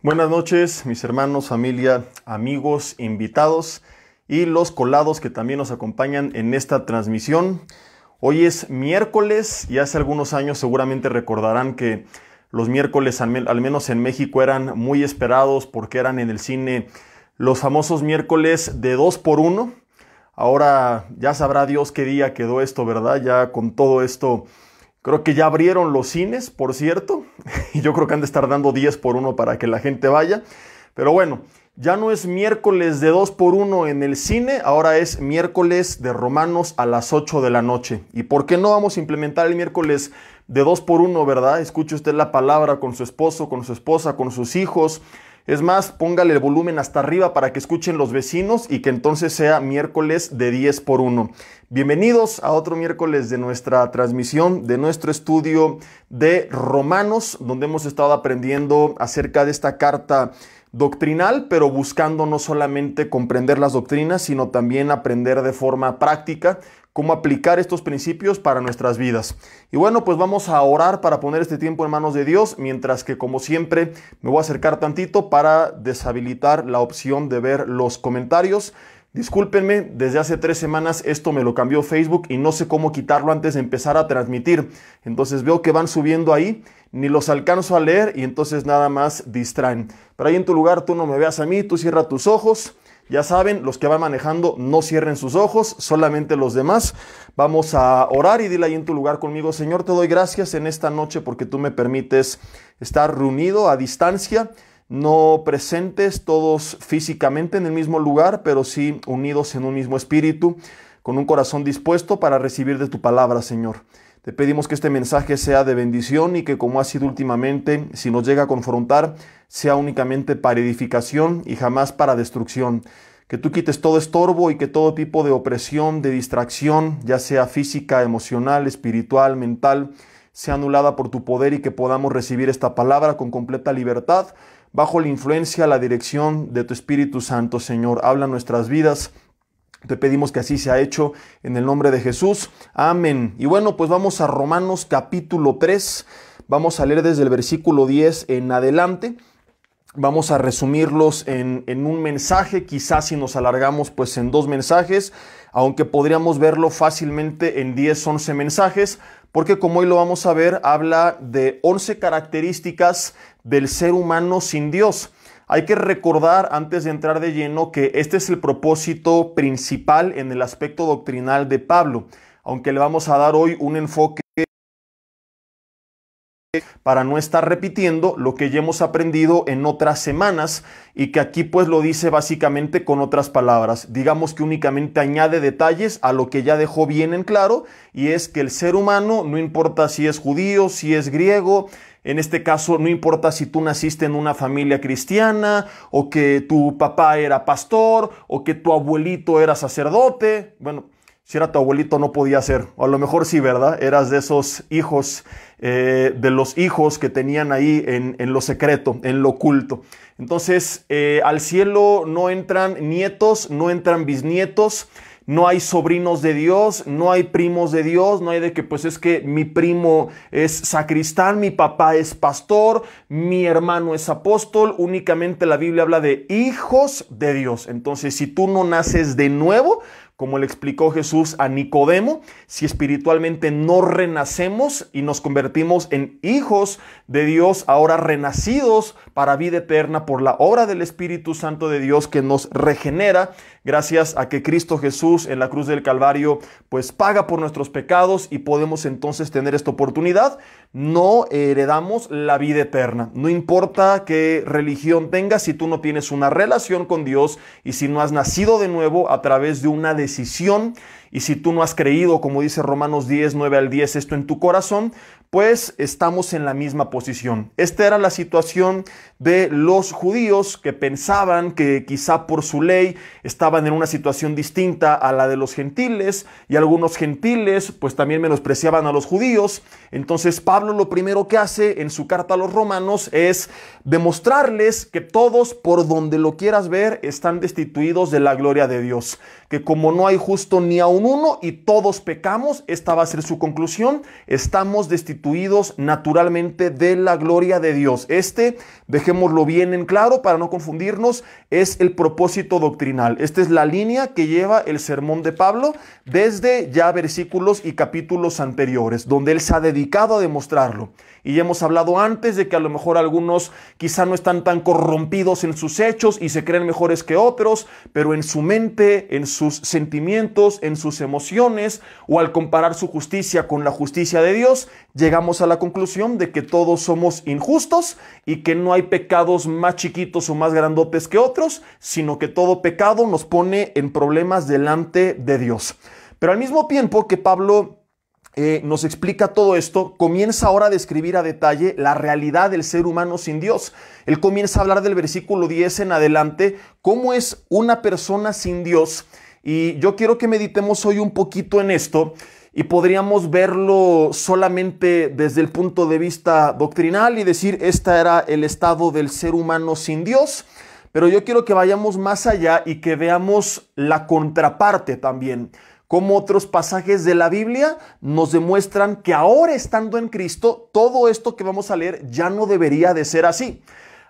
Buenas noches, mis hermanos, familia, amigos, invitados y los colados que también nos acompañan en esta transmisión. Hoy es miércoles y hace algunos años seguramente recordarán que los miércoles, al menos en México, eran muy esperados porque eran en el cine los famosos miércoles de 2 por 1 Ahora ya sabrá Dios qué día quedó esto, ¿verdad? Ya con todo esto Creo que ya abrieron los cines, por cierto. Y yo creo que han de estar dando 10 por 1 para que la gente vaya. Pero bueno, ya no es miércoles de 2 por 1 en el cine, ahora es miércoles de romanos a las 8 de la noche. ¿Y por qué no vamos a implementar el miércoles de 2 por 1, verdad? Escuche usted la palabra con su esposo, con su esposa, con sus hijos es más, póngale el volumen hasta arriba para que escuchen los vecinos y que entonces sea miércoles de 10 por 1. Bienvenidos a otro miércoles de nuestra transmisión, de nuestro estudio de Romanos, donde hemos estado aprendiendo acerca de esta carta doctrinal, pero buscando no solamente comprender las doctrinas, sino también aprender de forma práctica cómo aplicar estos principios para nuestras vidas. Y bueno, pues vamos a orar para poner este tiempo en manos de Dios, mientras que como siempre me voy a acercar tantito para deshabilitar la opción de ver los comentarios. Discúlpenme, desde hace tres semanas esto me lo cambió Facebook y no sé cómo quitarlo antes de empezar a transmitir. Entonces veo que van subiendo ahí ni los alcanzo a leer y entonces nada más distraen. Pero ahí en tu lugar tú no me veas a mí, tú cierra tus ojos. Ya saben, los que van manejando no cierren sus ojos, solamente los demás. Vamos a orar y dile ahí en tu lugar conmigo, Señor, te doy gracias en esta noche porque tú me permites estar reunido a distancia, no presentes todos físicamente en el mismo lugar, pero sí unidos en un mismo espíritu, con un corazón dispuesto para recibir de tu palabra, Señor. Te pedimos que este mensaje sea de bendición y que como ha sido últimamente, si nos llega a confrontar, sea únicamente para edificación y jamás para destrucción. Que tú quites todo estorbo y que todo tipo de opresión, de distracción, ya sea física, emocional, espiritual, mental, sea anulada por tu poder y que podamos recibir esta palabra con completa libertad, bajo la influencia, la dirección de tu Espíritu Santo, Señor. Habla nuestras vidas te pedimos que así sea hecho en el nombre de Jesús. Amén. Y bueno, pues vamos a Romanos capítulo 3. Vamos a leer desde el versículo 10 en adelante. Vamos a resumirlos en, un mensaje, quizás si nos alargamos pues en dos mensajes, aunque podríamos verlo fácilmente en 10, 11 mensajes, porque como hoy lo vamos a ver, habla de 11 características del ser humano sin Dios. Hay que recordar antes de entrar de lleno que este es el propósito principal en el aspecto doctrinal de Pablo, aunque le vamos a dar hoy un enfoque para no estar repitiendo lo que ya hemos aprendido en otras semanas y que aquí pues lo dice básicamente con otras palabras. Digamos que únicamente añade detalles a lo que ya dejó bien en claro y es que el ser humano, no importa si es judío, si es griego, en este caso, no importa si tú naciste en una familia cristiana, o que tu papá era pastor, o que tu abuelito era sacerdote. Bueno, si era tu abuelito no podía ser, o a lo mejor sí, ¿verdad? Eras de esos hijos, eh, de los hijos que tenían ahí en, lo secreto, en lo oculto. Entonces, eh, al cielo no entran nietos, no entran bisnietos, no hay sobrinos de Dios, no hay primos de Dios, no hay de que pues es que mi primo es sacristán, mi papá es pastor, mi hermano es apóstol, únicamente la Biblia habla de hijos de Dios. Entonces, si tú no naces de nuevo, como le explicó Jesús a Nicodemo, si espiritualmente no renacemos y nos convertimos en hijos de Dios, ahora renacidos para vida eterna por la obra del Espíritu Santo de Dios que nos regenera, gracias a que Cristo Jesús en la cruz del Calvario pues paga por nuestros pecados y podemos entonces tener esta oportunidad no heredamos la vida eterna. No importa qué religión tengas, si tú no tienes una relación con Dios y si no has nacido de nuevo a través de una decisión y si tú no has creído, como dice Romanos 10, 9 al 10, esto en tu corazón, pues estamos en la misma posición. Esta era la situación de los judíos que pensaban que quizá por su ley estaban en una situación distinta a la de los gentiles y algunos gentiles pues también menospreciaban a los judíos. Entonces Pablo lo primero que hace en su carta a los romanos es demostrarles que todos por donde lo quieras ver están destituidos de la gloria de Dios, que como no hay justo ni aún uno y todos pecamos. Esta va a ser su conclusión. Estamos destituidos naturalmente de la gloria de Dios. Este, dejémoslo bien en claro para no confundirnos, es el propósito doctrinal. Esta es la línea que lleva el sermón de Pablo desde ya versículos y capítulos anteriores, donde él se ha dedicado a demostrarlo. Y ya hemos hablado antes de que a lo mejor algunos quizá no están tan corrompidos en sus hechos y se creen mejores que otros, pero en su mente, en sus sentimientos, en sus emociones o al comparar su justicia con la justicia de Dios, llegamos a la conclusión de que todos somos injustos y que no hay pecados más chiquitos o más grandotes que otros, sino que todo pecado nos pone en problemas delante de Dios. Pero al mismo tiempo que Pablo eh, nos explica todo esto, comienza ahora a describir a detalle la realidad del ser humano sin Dios. Él comienza a hablar del versículo 10 en adelante, cómo es una persona sin Dios. Y yo quiero que meditemos hoy un poquito en esto y podríamos verlo solamente desde el punto de vista doctrinal y decir, este era el estado del ser humano sin Dios. Pero yo quiero que vayamos más allá y que veamos la contraparte también como otros pasajes de la Biblia nos demuestran que ahora estando en Cristo, todo esto que vamos a leer ya no debería de ser así.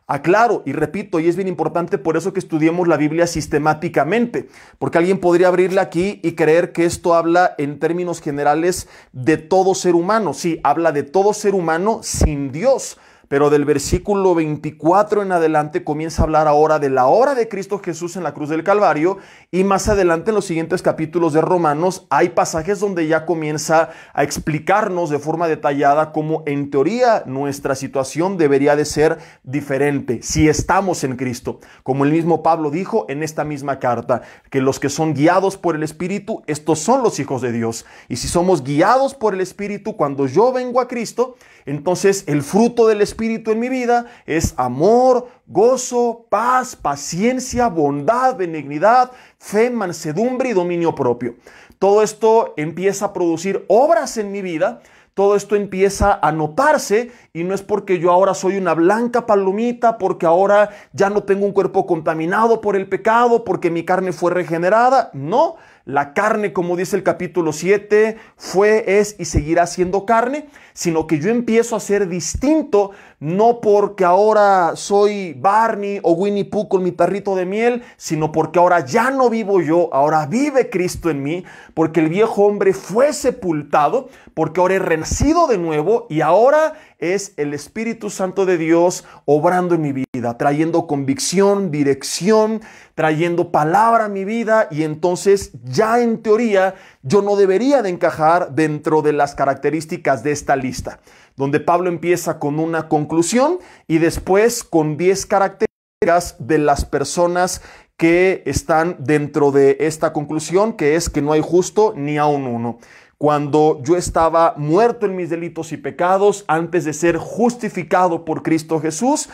Aclaro y repito, y es bien importante por eso que estudiemos la Biblia sistemáticamente, porque alguien podría abrirla aquí y creer que esto habla en términos generales de todo ser humano. Sí, habla de todo ser humano sin Dios pero del versículo 24 en adelante comienza a hablar ahora de la hora de Cristo Jesús en la cruz del Calvario y más adelante en los siguientes capítulos de Romanos hay pasajes donde ya comienza a explicarnos de forma detallada cómo en teoría nuestra situación debería de ser diferente si estamos en Cristo. Como el mismo Pablo dijo en esta misma carta, que los que son guiados por el Espíritu, estos son los hijos de Dios. Y si somos guiados por el Espíritu, cuando yo vengo a Cristo, entonces el fruto del Espíritu en mi vida es amor, gozo, paz, paciencia, bondad, benignidad, fe, mansedumbre y dominio propio. Todo esto empieza a producir obras en mi vida todo esto empieza a notarse y no es porque yo ahora soy una blanca palomita, porque ahora ya no tengo un cuerpo contaminado por el pecado, porque mi carne fue regenerada, no, la carne, como dice el capítulo 7, fue, es y seguirá siendo carne, sino que yo empiezo a ser distinto, no porque ahora soy Barney o Winnie Pooh con mi tarrito de miel, sino porque ahora ya no vivo yo, ahora vive Cristo en mí, porque el viejo hombre fue sepultado, porque ahora he renacido de nuevo y ahora es el Espíritu Santo de Dios obrando en mi vida, trayendo convicción, dirección, trayendo palabra a mi vida y entonces ya en teoría yo no debería de encajar dentro de las características de esta lista, donde Pablo empieza con una conclusión y después con 10 características de las personas que están dentro de esta conclusión, que es que no hay justo ni aún uno cuando yo estaba muerto en mis delitos y pecados, antes de ser justificado por Cristo Jesús,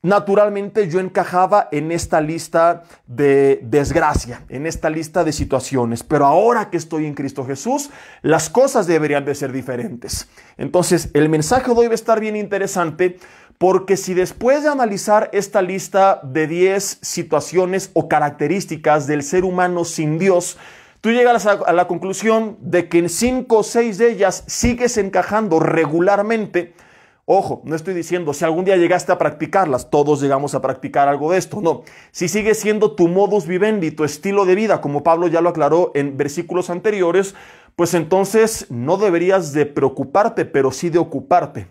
naturalmente yo encajaba en esta lista de desgracia, en esta lista de situaciones. Pero ahora que estoy en Cristo Jesús, las cosas deberían de ser diferentes. Entonces, el mensaje de hoy va a estar bien interesante porque si después de analizar esta lista de 10 situaciones o características del ser humano sin Dios, Tú llegas a, la conclusión de que en cinco o seis de ellas sigues encajando regularmente. Ojo, no estoy diciendo si algún día llegaste a practicarlas, todos llegamos a practicar algo de esto, no. Si sigue siendo tu modus vivendi, tu estilo de vida, como Pablo ya lo aclaró en versículos anteriores, pues entonces no deberías de preocuparte, pero sí de ocuparte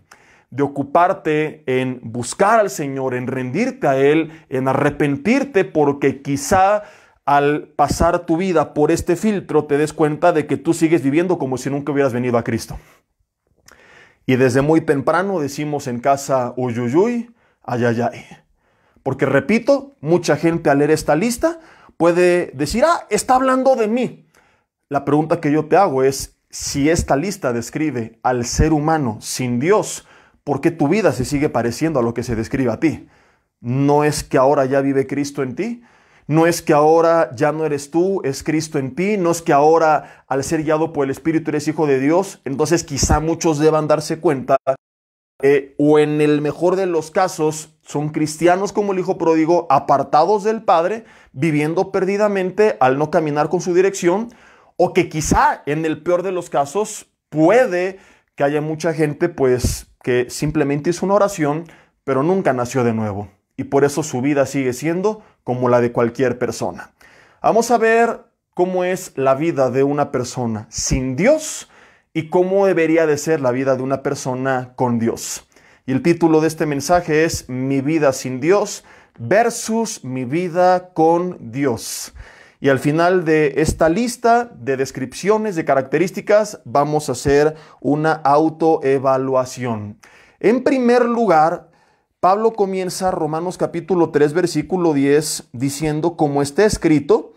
de ocuparte en buscar al Señor, en rendirte a Él, en arrepentirte, porque quizá al pasar tu vida por este filtro, te des cuenta de que tú sigues viviendo como si nunca hubieras venido a Cristo. Y desde muy temprano decimos en casa, uyuyuy, ayayay. Porque repito, mucha gente al leer esta lista puede decir, ah, está hablando de mí. La pregunta que yo te hago es, si esta lista describe al ser humano sin Dios, ¿por qué tu vida se sigue pareciendo a lo que se describe a ti? ¿No es que ahora ya vive Cristo en ti? No es que ahora ya no eres tú, es Cristo en ti. No es que ahora al ser guiado por el Espíritu eres hijo de Dios. Entonces quizá muchos deban darse cuenta, o en el mejor de los casos, son cristianos como el hijo pródigo, apartados del Padre, viviendo perdidamente al no caminar con su dirección, o que quizá en el peor de los casos puede que haya mucha gente pues que simplemente hizo una oración, pero nunca nació de nuevo. Y por eso su vida sigue siendo como la de cualquier persona. Vamos a ver cómo es la vida de una persona sin Dios y cómo debería de ser la vida de una persona con Dios. Y el título de este mensaje es Mi vida sin Dios versus mi vida con Dios. Y al final de esta lista de descripciones, de características, vamos a hacer una autoevaluación. En primer lugar, Pablo comienza Romanos capítulo 3 versículo 10 diciendo, como está escrito,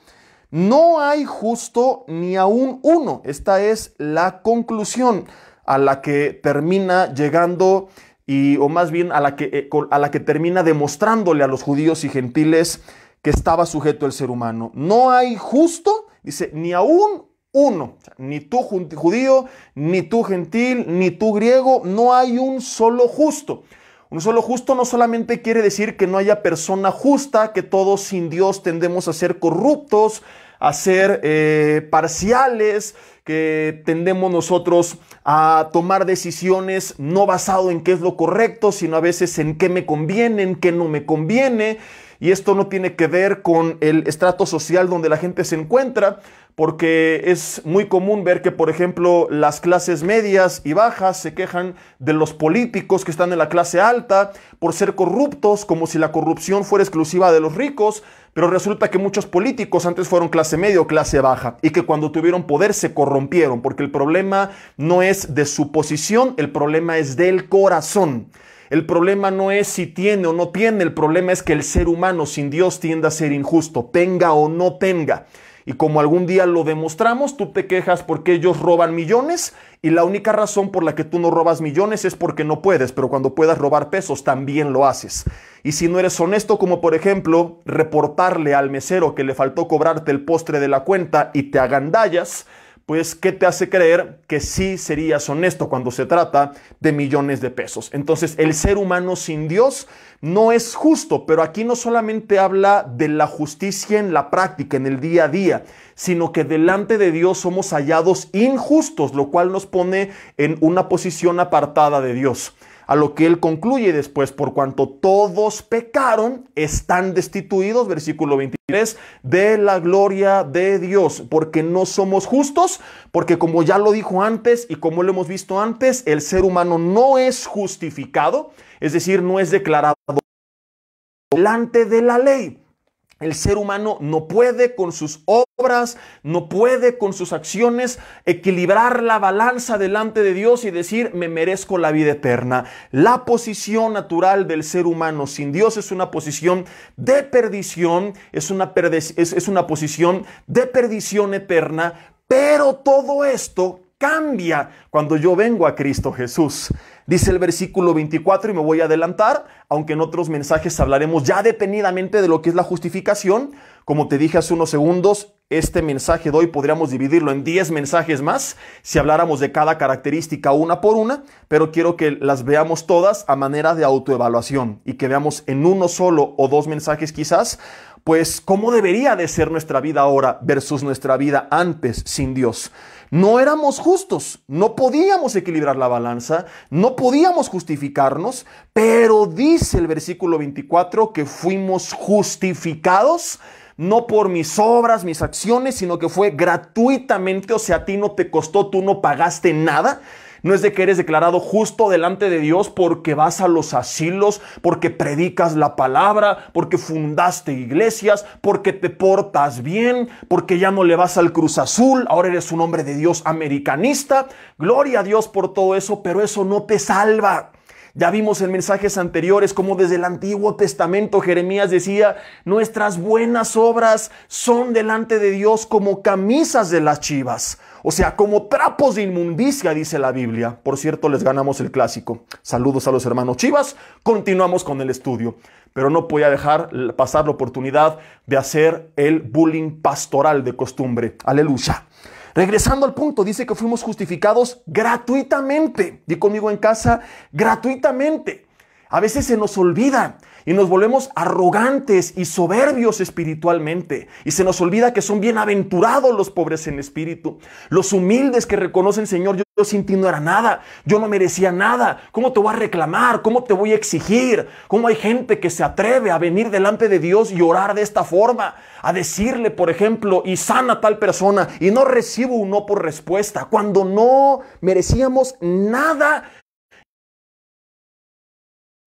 no hay justo ni aún uno. Esta es la conclusión a la que termina llegando y o más bien a la que eh, a la que termina demostrándole a los judíos y gentiles que estaba sujeto el ser humano. No hay justo, dice, ni aún uno, ni tú judío, ni tú gentil, ni tú griego, no hay un solo justo. Un solo justo no solamente quiere decir que no haya persona justa, que todos sin Dios tendemos a ser corruptos, a ser eh, parciales, que tendemos nosotros a tomar decisiones no basado en qué es lo correcto, sino a veces en qué me conviene, en qué no me conviene. Y esto no tiene que ver con el estrato social donde la gente se encuentra, porque es muy común ver que, por ejemplo, las clases medias y bajas se quejan de los políticos que están en la clase alta por ser corruptos, como si la corrupción fuera exclusiva de los ricos, pero resulta que muchos políticos antes fueron clase media o clase baja y que cuando tuvieron poder se corrompieron, porque el problema no es de su posición, el problema es del corazón. El problema no es si tiene o no tiene, el problema es que el ser humano sin Dios tiende a ser injusto, tenga o no tenga. Y como algún día lo demostramos, tú te quejas porque ellos roban millones y la única razón por la que tú no robas millones es porque no puedes, pero cuando puedas robar pesos también lo haces. Y si no eres honesto, como por ejemplo reportarle al mesero que le faltó cobrarte el postre de la cuenta y te agandallas, pues ¿qué te hace creer que sí serías honesto cuando se trata de millones de pesos? Entonces, el ser humano sin Dios no es justo, pero aquí no solamente habla de la justicia en la práctica, en el día a día, sino que delante de Dios somos hallados injustos, lo cual nos pone en una posición apartada de Dios a lo que él concluye después, por cuanto todos pecaron, están destituidos, versículo 23, de la gloria de Dios, porque no somos justos, porque como ya lo dijo antes y como lo hemos visto antes, el ser humano no es justificado, es decir, no es declarado delante de la ley. El ser humano no puede con sus obras, no puede con sus acciones equilibrar la balanza delante de Dios y decir, me merezco la vida eterna. La posición natural del ser humano sin Dios es una posición de perdición, es una, es, una posición de perdición eterna, pero todo esto cambia cuando yo vengo a Cristo Jesús. Dice el versículo 24, y me voy a adelantar, aunque en otros mensajes hablaremos ya dependidamente de lo que es la justificación. Como te dije hace unos segundos, este mensaje de hoy podríamos dividirlo en 10 mensajes más si habláramos de cada característica una por una, pero quiero que las veamos todas a manera de autoevaluación y que veamos en uno solo o dos mensajes quizás, pues cómo debería de ser nuestra vida ahora versus nuestra vida antes sin Dios. No éramos justos, no podíamos equilibrar la balanza, no podíamos justificarnos, pero dice el versículo 24 que fuimos justificados no por mis obras, mis acciones, sino que fue gratuitamente, o sea, a ti no te costó, tú no pagaste nada. No es de que eres declarado justo delante de Dios porque vas a los asilos, porque predicas la palabra, porque fundaste iglesias, porque te portas bien, porque ya no le vas al Cruz Azul, ahora eres un hombre de Dios americanista. Gloria a Dios por todo eso, pero eso no te salva. Ya vimos en mensajes anteriores como desde el Antiguo Testamento Jeremías decía, nuestras buenas obras son delante de Dios como camisas de las chivas. O sea, como trapos de inmundicia, dice la Biblia. Por cierto, les ganamos el clásico. Saludos a los hermanos Chivas. Continuamos con el estudio. Pero no podía dejar pasar la oportunidad de hacer el bullying pastoral de costumbre. Aleluya. Regresando al punto, dice que fuimos justificados gratuitamente. Di conmigo en casa, gratuitamente. A veces se nos olvida y nos volvemos arrogantes y soberbios espiritualmente. Y se nos olvida que son bienaventurados los pobres en espíritu, los humildes que reconocen, Señor, yo, sin ti no era nada, yo no merecía nada. ¿Cómo te voy a reclamar? ¿Cómo te voy a exigir? ¿Cómo hay gente que se atreve a venir delante de Dios y orar de esta forma? A decirle, por ejemplo, y sana tal persona y no recibo un no por respuesta, cuando no merecíamos nada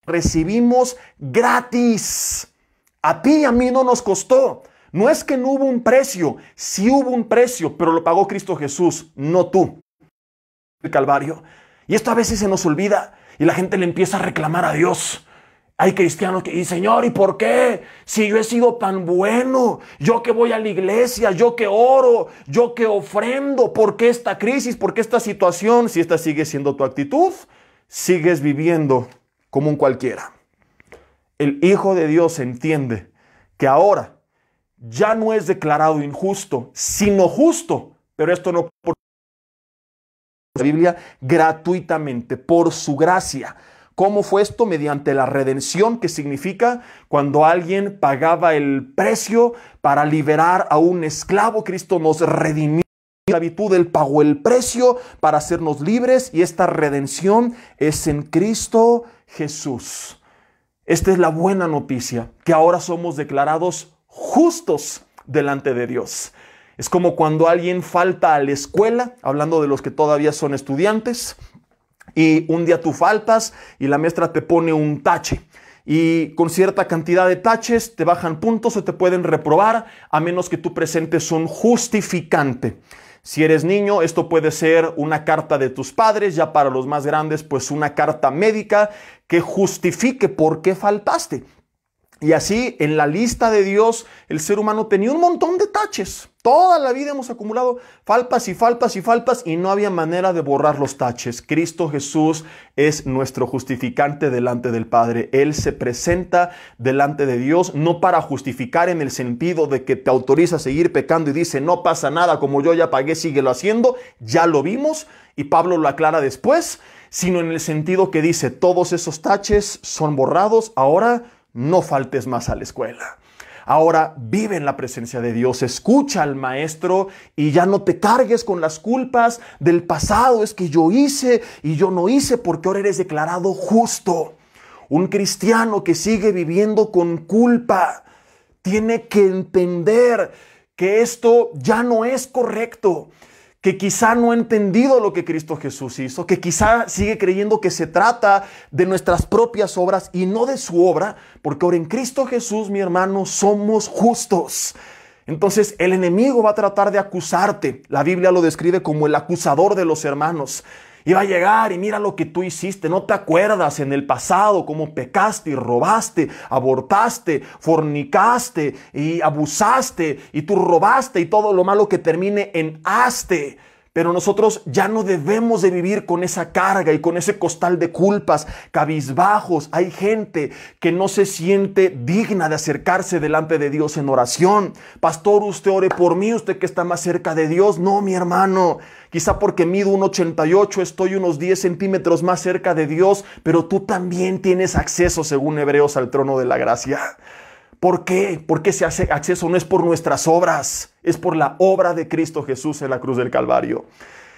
recibimos gratis. A ti y a mí no nos costó. No es que no hubo un precio, sí hubo un precio, pero lo pagó Cristo Jesús, no tú. El Calvario. Y esto a veces se nos olvida y la gente le empieza a reclamar a Dios. Hay cristianos que dicen, Señor, ¿y por qué? Si yo he sido tan bueno, yo que voy a la iglesia, yo que oro, yo que ofrendo, ¿por qué esta crisis? ¿Por qué esta situación? Si esta sigue siendo tu actitud, sigues viviendo como un cualquiera. El Hijo de Dios entiende que ahora ya no es declarado injusto, sino justo, pero esto no por la Biblia gratuitamente, por su gracia. ¿Cómo fue esto? Mediante la redención, que significa cuando alguien pagaba el precio para liberar a un esclavo, Cristo nos redimió la virtud, Él pagó el precio para hacernos libres y esta redención es en Cristo Jesús. Esta es la buena noticia, que ahora somos declarados justos delante de Dios. Es como cuando alguien falta a la escuela, hablando de los que todavía son estudiantes, y un día tú faltas y la maestra te pone un tache. Y con cierta cantidad de taches te bajan puntos o te pueden reprobar a menos que tú presentes un justificante. Si eres niño, esto puede ser una carta de tus padres, ya para los más grandes, pues una carta médica que justifique por qué faltaste. Y así, en la lista de Dios, el ser humano tenía un montón de taches. Toda la vida hemos acumulado falpas y falpas y falpas y no había manera de borrar los taches. Cristo Jesús es nuestro justificante delante del Padre. Él se presenta delante de Dios no para justificar en el sentido de que te autoriza a seguir pecando y dice, no pasa nada, como yo ya pagué, síguelo haciendo, ya lo vimos y Pablo lo aclara después, sino en el sentido que dice, todos esos taches son borrados, ahora no faltes más a la escuela. Ahora vive en la presencia de Dios, escucha al Maestro y ya no te cargues con las culpas del pasado, es que yo hice y yo no hice porque ahora eres declarado justo. Un cristiano que sigue viviendo con culpa tiene que entender que esto ya no es correcto, que quizá no ha entendido lo que Cristo Jesús hizo, que quizá sigue creyendo que se trata de nuestras propias obras y no de su obra, porque ahora en Cristo Jesús, mi hermano, somos justos. Entonces el enemigo va a tratar de acusarte. La Biblia lo describe como el acusador de los hermanos. Y va a llegar y mira lo que tú hiciste. No te acuerdas en el pasado cómo pecaste y robaste, abortaste, fornicaste y abusaste y tú robaste y todo lo malo que termine en haste. Pero nosotros ya no debemos de vivir con esa carga y con ese costal de culpas, cabizbajos. Hay gente que no se siente digna de acercarse delante de Dios en oración. Pastor, usted ore por mí, usted que está más cerca de Dios. No, mi hermano. Quizá porque mido un 88 estoy unos 10 centímetros más cerca de Dios, pero tú también tienes acceso, según Hebreos, al trono de la gracia. ¿Por qué? Porque ese acceso no es por nuestras obras, es por la obra de Cristo Jesús en la cruz del Calvario.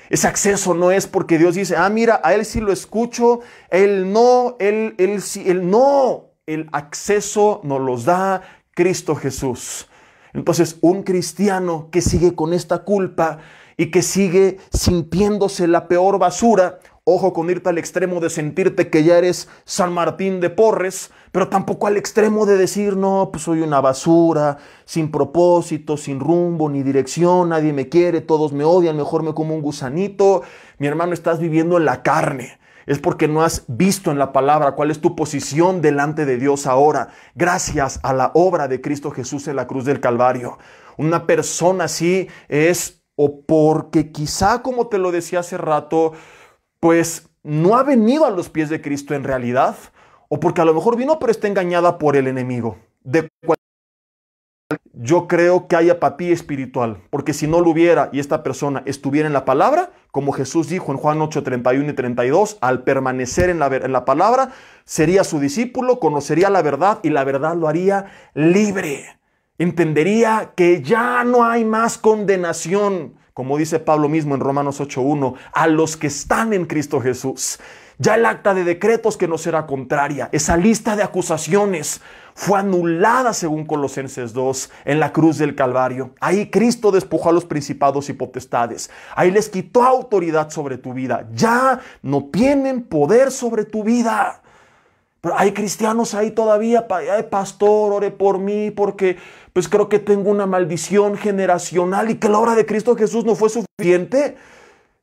Ese acceso no es porque Dios dice, ah, mira, a él sí lo escucho, él no, él, él sí, él no. El acceso nos los da Cristo Jesús. Entonces, un cristiano que sigue con esta culpa y que sigue sintiéndose la peor basura. Ojo con irte al extremo de sentirte que ya eres San Martín de Porres, pero tampoco al extremo de decir, no, pues soy una basura, sin propósito, sin rumbo, ni dirección, nadie me quiere, todos me odian, mejor me como un gusanito. Mi hermano, estás viviendo en la carne es porque no has visto en la palabra cuál es tu posición delante de Dios ahora, gracias a la obra de Cristo Jesús en la cruz del Calvario. Una persona así es o porque quizá, como te lo decía hace rato, pues no ha venido a los pies de Cristo en realidad, o porque a lo mejor vino pero está engañada por el enemigo. yo creo que hay apatía espiritual, porque si no lo hubiera y esta persona estuviera en la palabra, como Jesús dijo en Juan 8, 31 y 32, al permanecer en la, en la palabra, sería su discípulo, conocería la verdad y la verdad lo haría libre entendería que ya no hay más condenación, como dice Pablo mismo en Romanos 8.1, a los que están en Cristo Jesús. Ya el acta de decretos que nos era contraria, esa lista de acusaciones, fue anulada según Colosenses 2 en la cruz del Calvario. Ahí Cristo despojó a los principados y potestades. Ahí les quitó autoridad sobre tu vida. Ya no tienen poder sobre tu vida hay cristianos ahí todavía, hay pastor, ore por mí porque pues creo que tengo una maldición generacional y que la obra de Cristo Jesús no fue suficiente.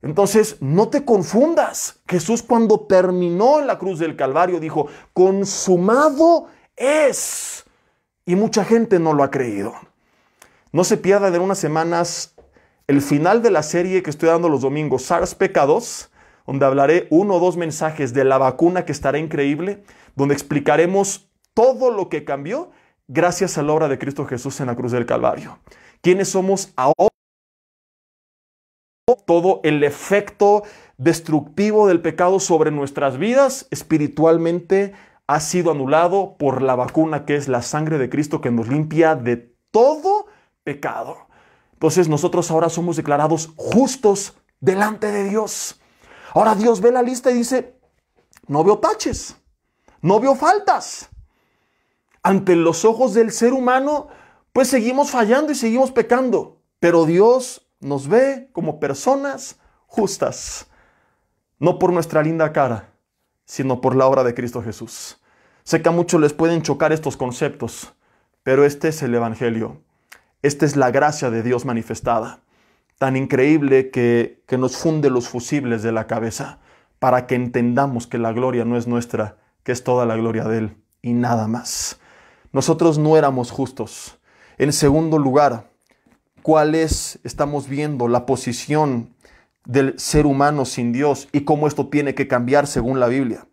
Entonces, no te confundas. Jesús cuando terminó en la cruz del Calvario dijo, consumado es. Y mucha gente no lo ha creído. No se pierda de unas semanas el final de la serie que estoy dando los domingos, SARS Pecados, donde hablaré uno o dos mensajes de la vacuna que estará increíble donde explicaremos todo lo que cambió gracias a la obra de Cristo Jesús en la cruz del Calvario. ¿Quiénes somos ahora? Todo el efecto destructivo del pecado sobre nuestras vidas espiritualmente ha sido anulado por la vacuna que es la sangre de Cristo que nos limpia de todo pecado. Entonces nosotros ahora somos declarados justos delante de Dios. Ahora Dios ve la lista y dice, no veo taches no vio faltas. Ante los ojos del ser humano, pues seguimos fallando y seguimos pecando. Pero Dios nos ve como personas justas, no por nuestra linda cara, sino por la obra de Cristo Jesús. Sé que a muchos les pueden chocar estos conceptos, pero este es el Evangelio. Esta es la gracia de Dios manifestada, tan increíble que, que nos funde los fusibles de la cabeza, para que entendamos que la gloria no es nuestra, que es toda la gloria de Él y nada más. Nosotros no éramos justos. En segundo lugar, ¿cuál es, estamos viendo, la posición del ser humano sin Dios y cómo esto tiene que cambiar según la Biblia?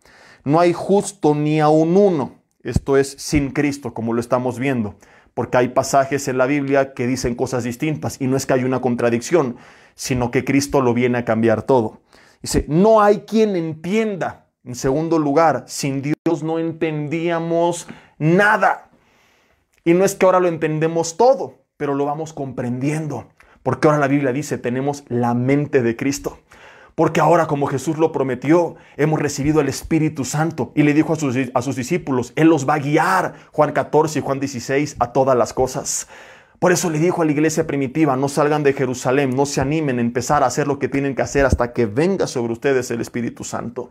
No hay justo ni un uno, esto es sin Cristo, como lo estamos viendo, porque hay pasajes en la Biblia que dicen cosas distintas y no es que haya una contradicción, sino que Cristo lo viene a cambiar todo. Dice, no hay quien entienda en segundo lugar, sin Dios no entendíamos nada. Y no es que ahora lo entendemos todo, pero lo vamos comprendiendo. Porque ahora la Biblia dice, tenemos la mente de Cristo. Porque ahora, como Jesús lo prometió, hemos recibido el Espíritu Santo y le dijo a sus, a sus, discípulos, Él los va a guiar, Juan 14 y Juan 16, a todas las cosas. Por eso le dijo a la iglesia primitiva, no salgan de Jerusalén, no se animen a empezar a hacer lo que tienen que hacer hasta que venga sobre ustedes el Espíritu Santo.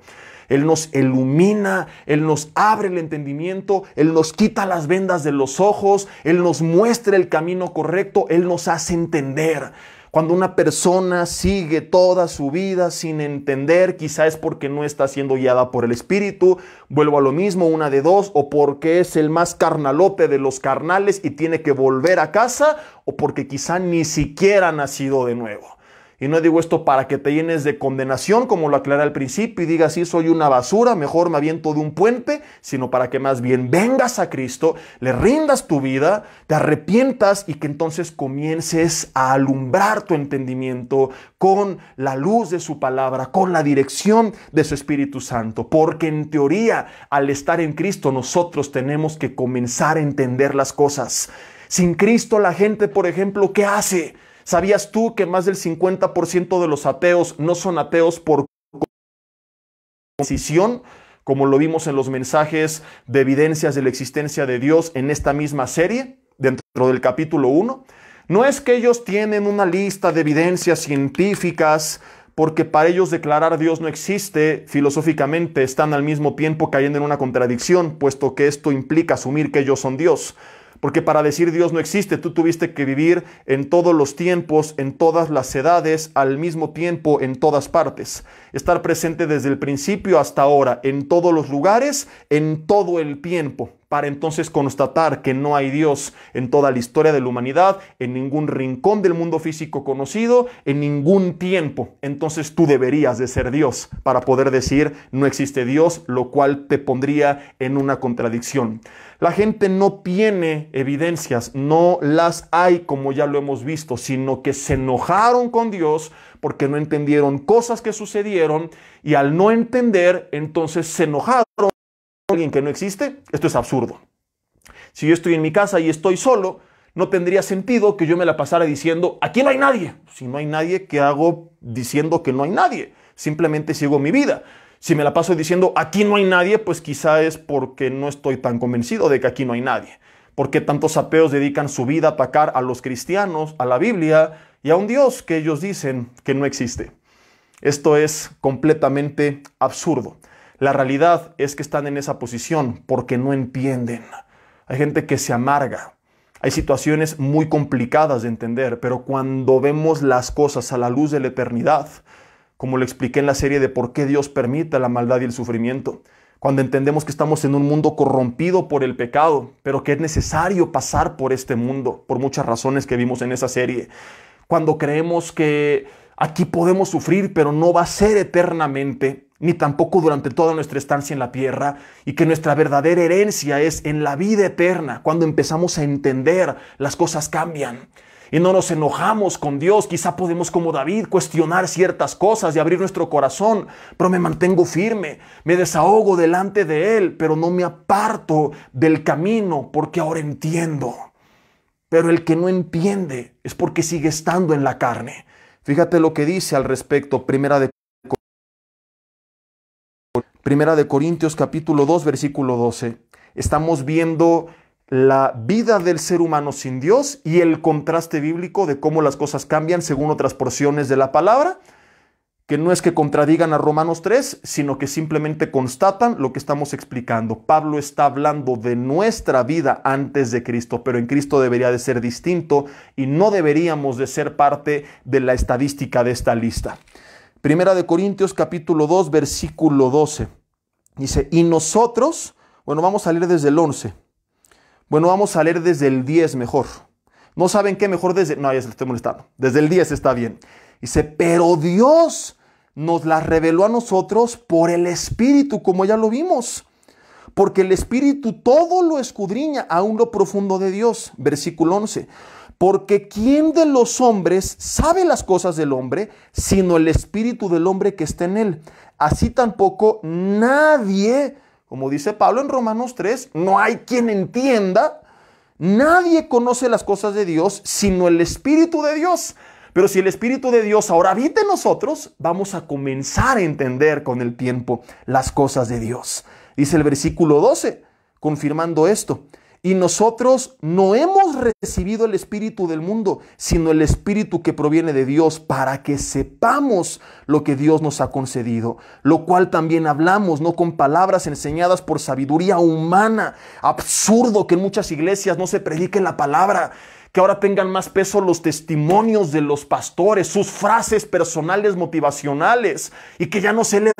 Él nos ilumina, Él nos abre el entendimiento, Él nos quita las vendas de los ojos, Él nos muestra el camino correcto, Él nos hace entender. Cuando una persona sigue toda su vida sin entender, quizá es porque no está siendo guiada por el Espíritu, vuelvo a lo mismo, una de dos, o porque es el más carnalope de los carnales y tiene que volver a casa, o porque quizá ni siquiera ha nacido de nuevo. Y no digo esto para que te llenes de condenación, como lo aclaré al principio, y digas, sí, soy una basura, mejor me aviento de un puente, sino para que más bien vengas a Cristo, le rindas tu vida, te arrepientas y que entonces comiences a alumbrar tu entendimiento con la luz de su palabra, con la dirección de su Espíritu Santo. Porque en teoría, al estar en Cristo, nosotros tenemos que comenzar a entender las cosas. Sin Cristo, la gente, por ejemplo, ¿qué hace? ¿Sabías tú que más del 50% de los ateos no son ateos por decisión? Como lo vimos en los mensajes de evidencias de la existencia de Dios en esta misma serie, dentro del capítulo 1. No es que ellos tienen una lista de evidencias científicas, porque para ellos declarar Dios no existe, filosóficamente están al mismo tiempo cayendo en una contradicción, puesto que esto implica asumir que ellos son Dios. Porque para decir Dios no existe, tú tuviste que vivir en todos los tiempos, en todas las edades, al mismo tiempo, en todas partes. Estar presente desde el principio hasta ahora, en todos los lugares, en todo el tiempo. Para entonces constatar que no hay Dios en toda la historia de la humanidad, en ningún rincón del mundo físico conocido, en ningún tiempo. Entonces tú deberías de ser Dios para poder decir no existe Dios, lo cual te pondría en una contradicción. La gente no tiene evidencias, no las hay como ya lo hemos visto, sino que se enojaron con Dios porque no entendieron cosas que sucedieron y al no entender, entonces se enojaron con alguien que no existe. Esto es absurdo. Si yo estoy en mi casa y estoy solo, no tendría sentido que yo me la pasara diciendo, aquí no hay nadie. Si no hay nadie, ¿qué hago diciendo que no hay nadie? Simplemente sigo mi vida. Si me la paso diciendo aquí no hay nadie, pues quizá es porque no estoy tan convencido de que aquí no hay nadie. Porque tantos ateos dedican su vida a atacar a los cristianos, a la Biblia y a un Dios que ellos dicen que no existe. Esto es completamente absurdo. La realidad es que están en esa posición porque no entienden. Hay gente que se amarga. Hay situaciones muy complicadas de entender, pero cuando vemos las cosas a la luz de la eternidad, como lo expliqué en la serie de por qué Dios permite la maldad y el sufrimiento. Cuando entendemos que estamos en un mundo corrompido por el pecado, pero que es necesario pasar por este mundo, por muchas razones que vimos en esa serie. Cuando creemos que aquí podemos sufrir, pero no va a ser eternamente, ni tampoco durante toda nuestra estancia en la tierra, y que nuestra verdadera herencia es en la vida eterna. Cuando empezamos a entender, las cosas cambian y no nos enojamos con Dios. Quizá podemos como David cuestionar ciertas cosas y abrir nuestro corazón, pero me mantengo firme, me desahogo delante de Él, pero no me aparto del camino porque ahora entiendo. Pero el que no entiende es porque sigue estando en la carne. Fíjate lo que dice al respecto, primera de Primera de Corintios capítulo 2 versículo 12. Estamos viendo la vida del ser humano sin Dios y el contraste bíblico de cómo las cosas cambian según otras porciones de la palabra, que no es que contradigan a Romanos 3, sino que simplemente constatan lo que estamos explicando. Pablo está hablando de nuestra vida antes de Cristo, pero en Cristo debería de ser distinto y no deberíamos de ser parte de la estadística de esta lista. Primera de Corintios capítulo 2, versículo 12. Dice, y nosotros, bueno, vamos a leer desde el 11. Bueno, vamos a leer desde el 10 mejor. No saben qué mejor desde... No, ya se les estoy molestando. Desde el 10 está bien. Dice, pero Dios nos la reveló a nosotros por el Espíritu, como ya lo vimos. Porque el Espíritu todo lo escudriña, aún lo profundo de Dios. Versículo 11. Porque ¿quién de los hombres sabe las cosas del hombre, sino el Espíritu del hombre que está en él? Así tampoco nadie como dice Pablo en Romanos 3, no hay quien entienda. Nadie conoce las cosas de Dios sino el Espíritu de Dios. Pero si el Espíritu de Dios ahora habita en nosotros, vamos a comenzar a entender con el tiempo las cosas de Dios. Dice el versículo 12, confirmando esto. Y nosotros no hemos recibido el Espíritu del mundo, sino el Espíritu que proviene de Dios para que sepamos lo que Dios nos ha concedido, lo cual también hablamos, no con palabras enseñadas por sabiduría humana. Absurdo que en muchas iglesias no se predique la palabra que ahora tengan más peso los testimonios de los pastores, sus frases personales motivacionales y que ya no se le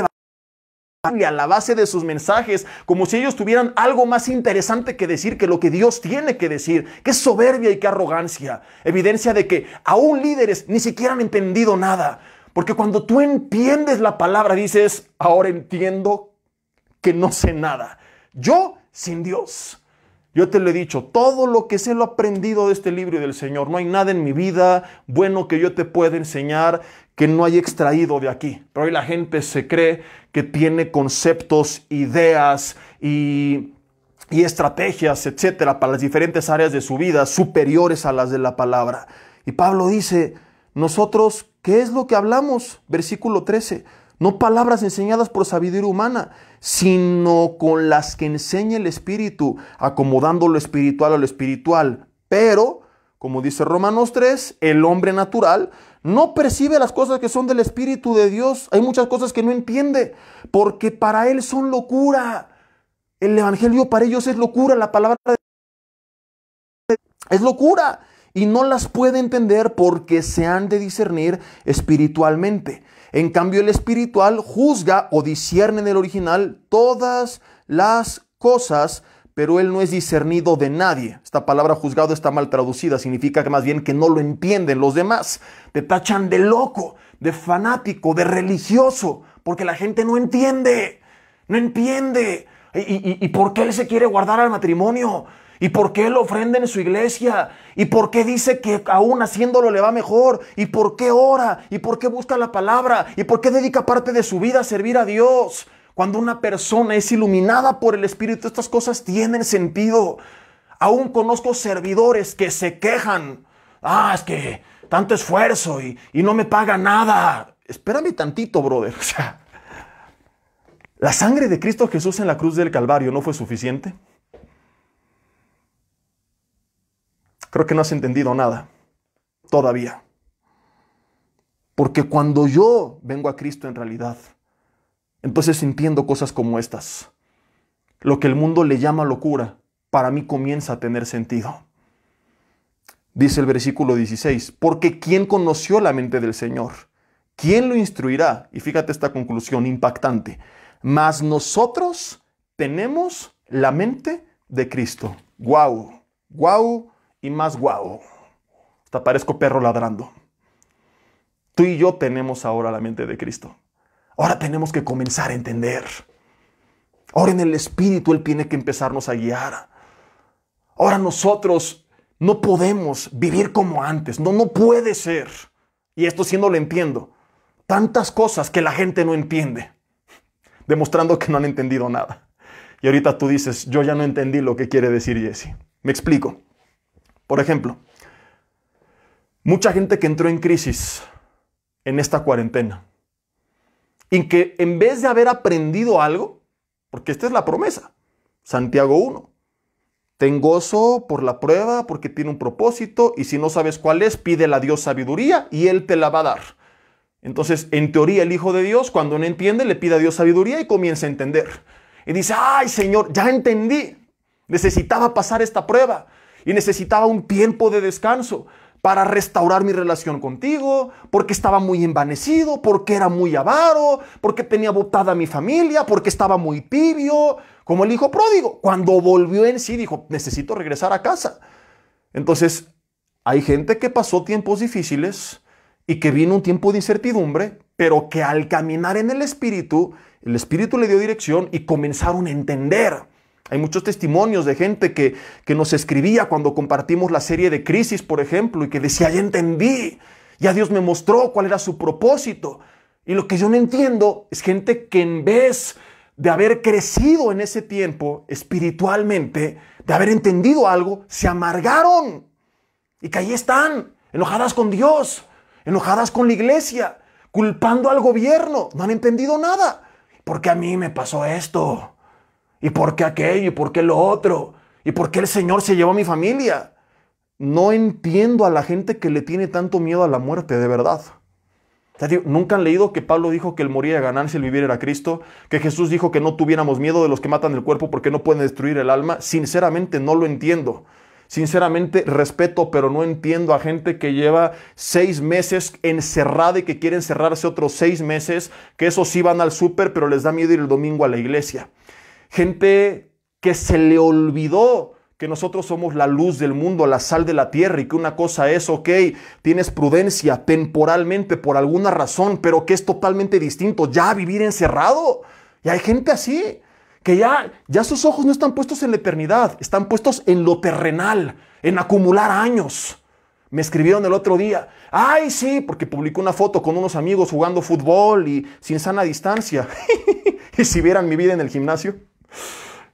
a la base de sus mensajes, como si ellos tuvieran algo más interesante que decir que lo que Dios tiene que decir. Qué soberbia y qué arrogancia. Evidencia de que aún líderes ni siquiera han entendido nada. Porque cuando tú entiendes la palabra, dices, ahora entiendo que no sé nada. Yo sin Dios. Yo te lo he dicho, todo lo que se lo he aprendido de este libro y del Señor. No hay nada en mi vida bueno que yo te pueda enseñar que no haya extraído de aquí. Pero hoy la gente se cree que tiene conceptos, ideas y, y estrategias, etcétera, para las diferentes áreas de su vida superiores a las de la palabra. Y Pablo dice, nosotros, ¿qué es lo que hablamos? Versículo 13 no palabras enseñadas por sabiduría humana, sino con las que enseña el Espíritu, acomodando lo espiritual a lo espiritual. Pero, como dice Romanos 3, el hombre natural no percibe las cosas que son del Espíritu de Dios. Hay muchas cosas que no entiende, porque para él son locura. El Evangelio para ellos es locura, la palabra de... es locura. Y no las puede entender porque se han de discernir espiritualmente. En cambio, el espiritual juzga o discierne en el original todas las cosas, pero él no es discernido de nadie. Esta palabra juzgado está mal traducida, significa que más bien que no lo entienden los demás. Te tachan de loco, de fanático, de religioso, porque la gente no entiende, no entiende. ¿Y, y por qué él se quiere guardar al matrimonio? ¿Y por qué lo ofrenda en su iglesia? ¿Y por qué dice que aún haciéndolo le va mejor? ¿Y por qué ora? ¿Y por qué busca la palabra? ¿Y por qué dedica parte de su vida a servir a Dios? Cuando una persona es iluminada por el Espíritu, estas cosas tienen sentido. Aún conozco servidores que se quejan. Ah, es que tanto esfuerzo y, y no me paga nada. Espérame tantito, brother. O sea, la sangre de Cristo Jesús en la cruz del Calvario no fue suficiente. creo que no has entendido nada todavía. Porque cuando yo vengo a Cristo en realidad, entonces entiendo cosas como estas. Lo que el mundo le llama locura, para mí comienza a tener sentido. Dice el versículo 16, porque ¿quién conoció la mente del Señor? ¿Quién lo instruirá? Y fíjate esta conclusión impactante. Mas nosotros tenemos la mente de Cristo. ¡Guau! ¡Guau! y más guau. Hasta parezco perro ladrando. Tú y yo tenemos ahora la mente de Cristo. Ahora tenemos que comenzar a entender. Ahora en el Espíritu Él tiene que empezarnos a guiar. Ahora nosotros no podemos vivir como antes. No, no puede ser. Y esto sí no lo entiendo. Tantas cosas que la gente no entiende, demostrando que no han entendido nada. Y ahorita tú dices, yo ya no entendí lo que quiere decir Jesse. Me explico. Por ejemplo, mucha gente que entró en crisis en esta cuarentena y que en vez de haber aprendido algo, porque esta es la promesa, Santiago 1, ten gozo por la prueba porque tiene un propósito y si no sabes cuál es, pídele a Dios sabiduría y Él te la va a dar. Entonces, en teoría, el Hijo de Dios, cuando no entiende, le pide a Dios sabiduría y comienza a entender. Y dice, ay Señor, ya entendí, necesitaba pasar esta prueba y necesitaba un tiempo de descanso para restaurar mi relación contigo, porque estaba muy envanecido, porque era muy avaro, porque tenía botada mi familia, porque estaba muy tibio, como el hijo pródigo. Cuando volvió en sí, dijo, necesito regresar a casa. Entonces, hay gente que pasó tiempos difíciles y que vino un tiempo de incertidumbre, pero que al caminar en el Espíritu, el Espíritu le dio dirección y comenzaron a entender hay muchos testimonios de gente que, que nos escribía cuando compartimos la serie de Crisis, por ejemplo, y que decía, ya entendí, ya Dios me mostró cuál era su propósito. Y lo que yo no entiendo es gente que en vez de haber crecido en ese tiempo espiritualmente, de haber entendido algo, se amargaron. Y que ahí están, enojadas con Dios, enojadas con la iglesia, culpando al gobierno. No han entendido nada. Porque a mí me pasó esto? ¿Y por qué aquello? ¿Y por qué lo otro? ¿Y por qué el Señor se llevó a mi familia? No entiendo a la gente que le tiene tanto miedo a la muerte, de verdad. ¿Nunca han leído que Pablo dijo que el morir era ganancia, el vivir era Cristo? Que Jesús dijo que no tuviéramos miedo de los que matan el cuerpo porque no pueden destruir el alma. Sinceramente no lo entiendo. Sinceramente respeto, pero no entiendo a gente que lleva seis meses encerrada y que quiere encerrarse otros seis meses, que esos sí van al súper, pero les da miedo ir el domingo a la iglesia gente que se le olvidó que nosotros somos la luz del mundo, la sal de la tierra, y que una cosa es, ok, tienes prudencia temporalmente por alguna razón, pero que es totalmente distinto ya vivir encerrado. Y hay gente así, que ya, ya sus ojos no están puestos en la eternidad, están puestos en lo terrenal, en acumular años. Me escribieron el otro día, ay sí, porque publicó una foto con unos amigos jugando fútbol y sin sana distancia. y si vieran mi vida en el gimnasio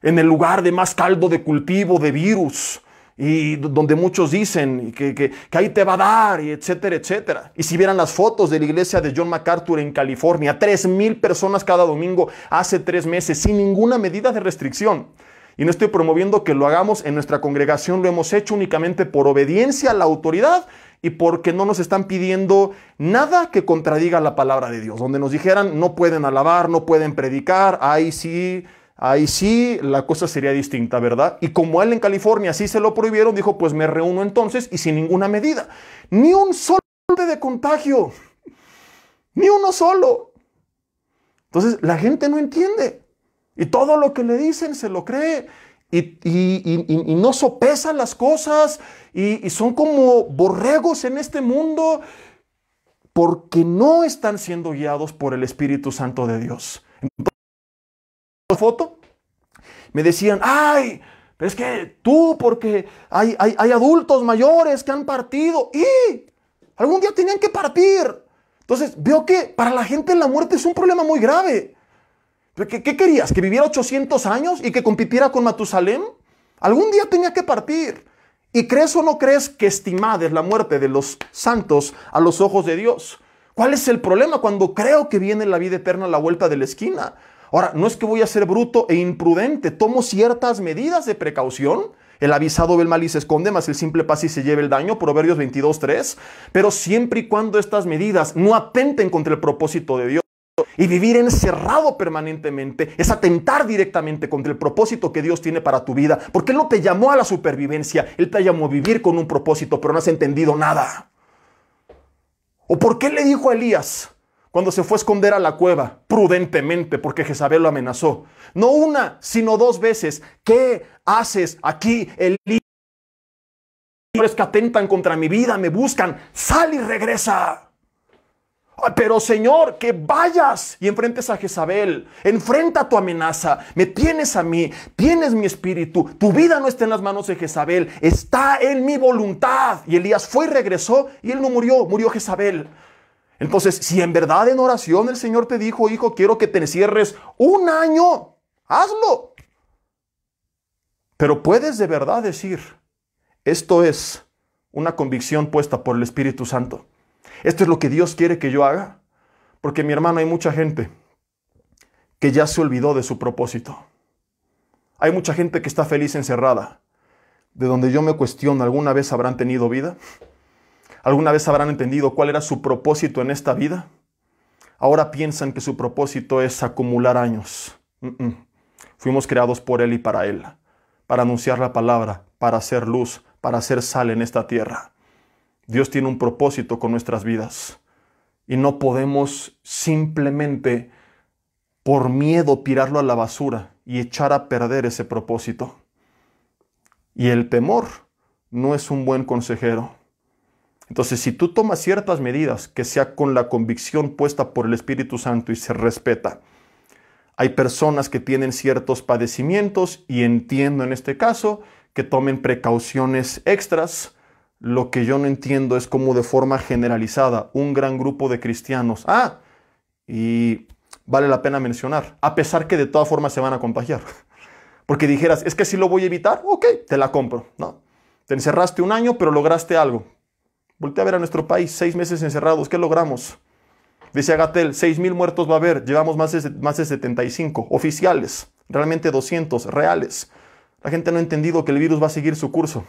en el lugar de más caldo de cultivo de virus, y donde muchos dicen que, que, ahí te va a dar, y etcétera, etcétera. Y si vieran las fotos de la iglesia de John MacArthur en California, 3.000 personas cada domingo hace tres meses, sin ninguna medida de restricción. Y no estoy promoviendo que lo hagamos en nuestra congregación, lo hemos hecho únicamente por obediencia a la autoridad y porque no nos están pidiendo nada que contradiga la palabra de Dios. Donde nos dijeran, no pueden alabar, no pueden predicar, ahí sí ahí sí la cosa sería distinta, ¿verdad? Y como él en California sí se lo prohibieron, dijo, pues me reúno entonces y sin ninguna medida. Ni un solo de contagio. Ni uno solo. Entonces la gente no entiende. Y todo lo que le dicen se lo cree. Y, no sopesan las cosas. y son como borregos en este mundo porque no están siendo guiados por el Espíritu Santo de Dios. Entonces, foto, me decían, ay, pero es que tú, porque hay, hay, adultos mayores que han partido y algún día tenían que partir. Entonces veo que para la gente la muerte es un problema muy grave. ¿Qué, qué querías? ¿Que viviera 800 años y que compitiera con Matusalem? Algún día tenía que partir. ¿Y crees o no crees que estimades la muerte de los santos a los ojos de Dios? ¿Cuál es el problema cuando creo que viene la vida eterna a la vuelta de la esquina? Ahora, no es que voy a ser bruto e imprudente, tomo ciertas medidas de precaución. El avisado ve el mal y se esconde, más el simple pase y se lleve el daño, Proverbios 22.3, pero siempre y cuando estas medidas no atenten contra el propósito de Dios. Y vivir encerrado permanentemente es atentar directamente contra el propósito que Dios tiene para tu vida. Porque Él no te llamó a la supervivencia, Él te llamó a vivir con un propósito, pero no has entendido nada. ¿O por qué le dijo a Elías, cuando se fue a esconder a la cueva, prudentemente, porque Jezabel lo amenazó. No una, sino dos veces. ¿Qué haces aquí, Elías? que atentan contra mi vida, me buscan, sal y regresa. Pero Señor, que vayas y enfrentes a Jezabel, enfrenta tu amenaza, me tienes a mí, tienes mi espíritu, tu vida no está en las manos de Jezabel, está en mi voluntad. Y Elías fue y regresó y él no murió, murió Jezabel. Entonces, si en verdad en oración el Señor te dijo, hijo, quiero que te encierres un año, hazlo. Pero puedes de verdad decir, esto es una convicción puesta por el Espíritu Santo. Esto es lo que Dios quiere que yo haga. Porque mi hermano, hay mucha gente que ya se olvidó de su propósito. Hay mucha gente que está feliz encerrada. De donde yo me cuestiono, ¿alguna vez habrán tenido vida? ¿Alguna vez habrán entendido cuál era su propósito en esta vida? Ahora piensan que su propósito es acumular años. Fuimos creados por Él y para Él, para anunciar la palabra, para hacer luz, para hacer sal en esta tierra. Dios tiene un propósito con nuestras vidas y no podemos simplemente por miedo tirarlo a la basura y echar a perder ese propósito. Y el temor no es un buen consejero. Entonces, si tú tomas ciertas medidas que sea con la convicción puesta por el Espíritu Santo y se respeta, hay personas que tienen ciertos padecimientos y entiendo en este caso que tomen precauciones extras. Lo que yo no entiendo es cómo de forma generalizada un gran grupo de cristianos, ah, y vale la pena mencionar, a pesar que de todas formas se van a contagiar. Porque dijeras, es que si lo voy a evitar, ok, te la compro. No, te encerraste un año, pero lograste algo. Voltea a ver a nuestro país, seis meses encerrados, ¿qué logramos? Dice Agatel. seis mil muertos va a haber, llevamos más de, más de 75 oficiales, realmente 200 reales. La gente no ha entendido que el virus va a seguir su curso.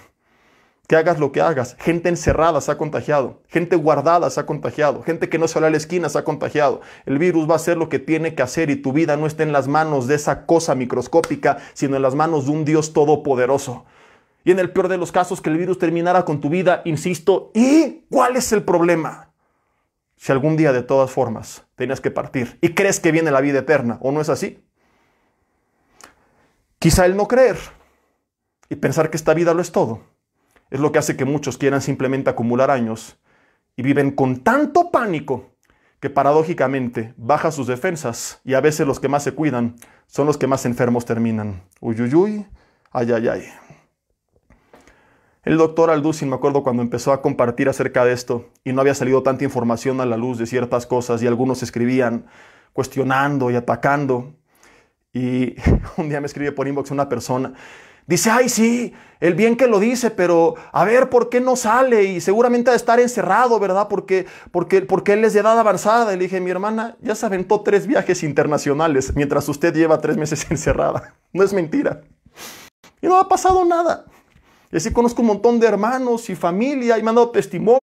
Que hagas lo que hagas, gente encerrada se ha contagiado, gente guardada se ha contagiado, gente que no sale a la esquina se ha contagiado. El virus va a hacer lo que tiene que hacer y tu vida no está en las manos de esa cosa microscópica, sino en las manos de un Dios todopoderoso y en el peor de los casos que el virus terminara con tu vida, insisto, ¿y cuál es el problema? Si algún día de todas formas tenías que partir y crees que viene la vida eterna, ¿o no es así? Quizá el no creer y pensar que esta vida lo es todo es lo que hace que muchos quieran simplemente acumular años y viven con tanto pánico que paradójicamente baja sus defensas y a veces los que más se cuidan son los que más enfermos terminan. Uy, uy, uy, ay, ay, ay. El doctor Alducin, me acuerdo cuando empezó a compartir acerca de esto y no había salido tanta información a la luz de ciertas cosas y algunos escribían cuestionando y atacando. Y un día me escribe por inbox una persona Dice, ay, sí, el bien que lo dice, pero a ver, ¿por qué no sale? Y seguramente ha de estar encerrado, ¿verdad? Porque, porque, porque él es de edad avanzada. le dije, mi hermana, ya se aventó tres viajes internacionales mientras usted lleva tres meses encerrada. No es mentira. Y no ha pasado nada. Y así conozco un montón de hermanos y familia y me han dado testimonio.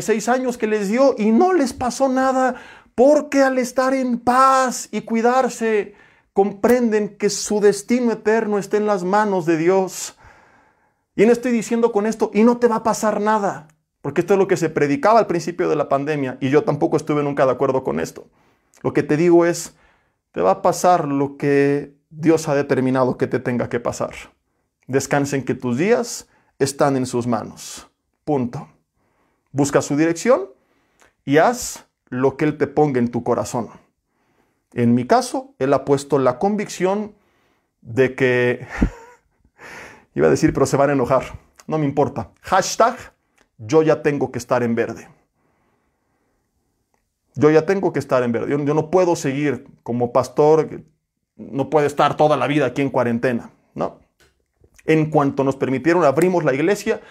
seis años que les dio y no les pasó nada porque al estar en paz y cuidarse, comprenden que su destino eterno está en las manos de Dios. Y no estoy diciendo con esto, y no te va a pasar nada, porque esto es lo que se predicaba al principio de la pandemia, y yo tampoco estuve nunca de acuerdo con esto. Lo que te digo es, te va a pasar lo que Dios ha determinado que te tenga que pasar. Descansen que tus días están en sus manos. Punto. Busca su dirección y haz lo que Él te ponga en tu corazón. En mi caso, Él ha puesto la convicción de que, iba a decir, pero se van a enojar. No me importa. Hashtag, yo ya tengo que estar en verde. Yo ya tengo que estar en verde. Yo, no puedo seguir como pastor, no puede estar toda la vida aquí en cuarentena. No. En cuanto nos permitieron, abrimos la iglesia,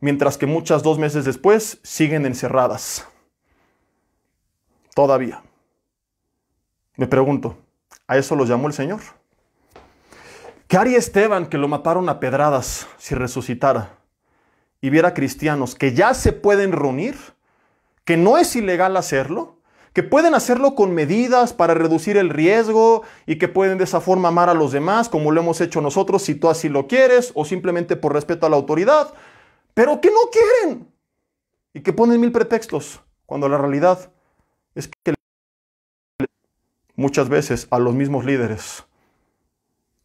mientras que muchas dos meses después siguen encerradas. Todavía. Me pregunto, ¿a eso lo llamó el Señor? ¿Qué haría Esteban que lo mataron a pedradas si resucitara y viera cristianos que ya se pueden reunir, que no es ilegal hacerlo, que pueden hacerlo con medidas para reducir el riesgo y que pueden de esa forma amar a los demás, como lo hemos hecho nosotros, si tú así lo quieres, o simplemente por respeto a la autoridad, pero que no quieren y que ponen mil pretextos, cuando la realidad es que muchas veces a los mismos líderes,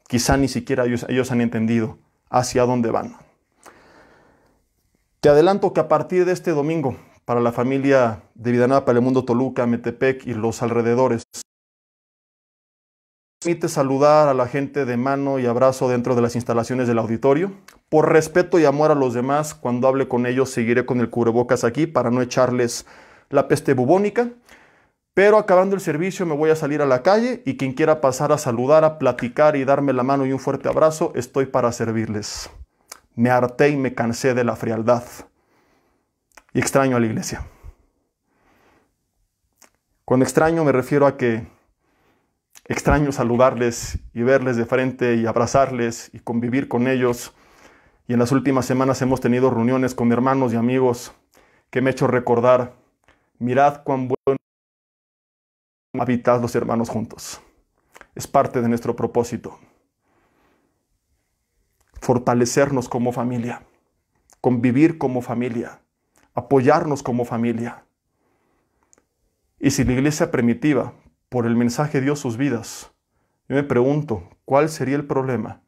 quizá ni siquiera ellos, ellos han entendido hacia dónde van. Te adelanto que a partir de este domingo, para la familia de Vidaná, el mundo Toluca, Metepec y los alrededores. Permite saludar a la gente de mano y abrazo dentro de las instalaciones del auditorio. Por respeto y amor a los demás, cuando hable con ellos seguiré con el cubrebocas aquí para no echarles la peste bubónica. Pero acabando el servicio me voy a salir a la calle y quien quiera pasar a saludar, a platicar y darme la mano y un fuerte abrazo, estoy para servirles. Me harté y me cansé de la frialdad y extraño a la iglesia. Cuando extraño me refiero a que extraño saludarles y verles de frente y abrazarles y convivir con ellos. Y en las últimas semanas hemos tenido reuniones con hermanos y amigos que me han hecho recordar, mirad cuán bueno habitad los hermanos juntos. Es parte de nuestro propósito. Fortalecernos como familia, convivir como familia, apoyarnos como familia. Y si la iglesia primitiva, por el mensaje dio sus vidas, yo me pregunto, ¿cuál sería el problema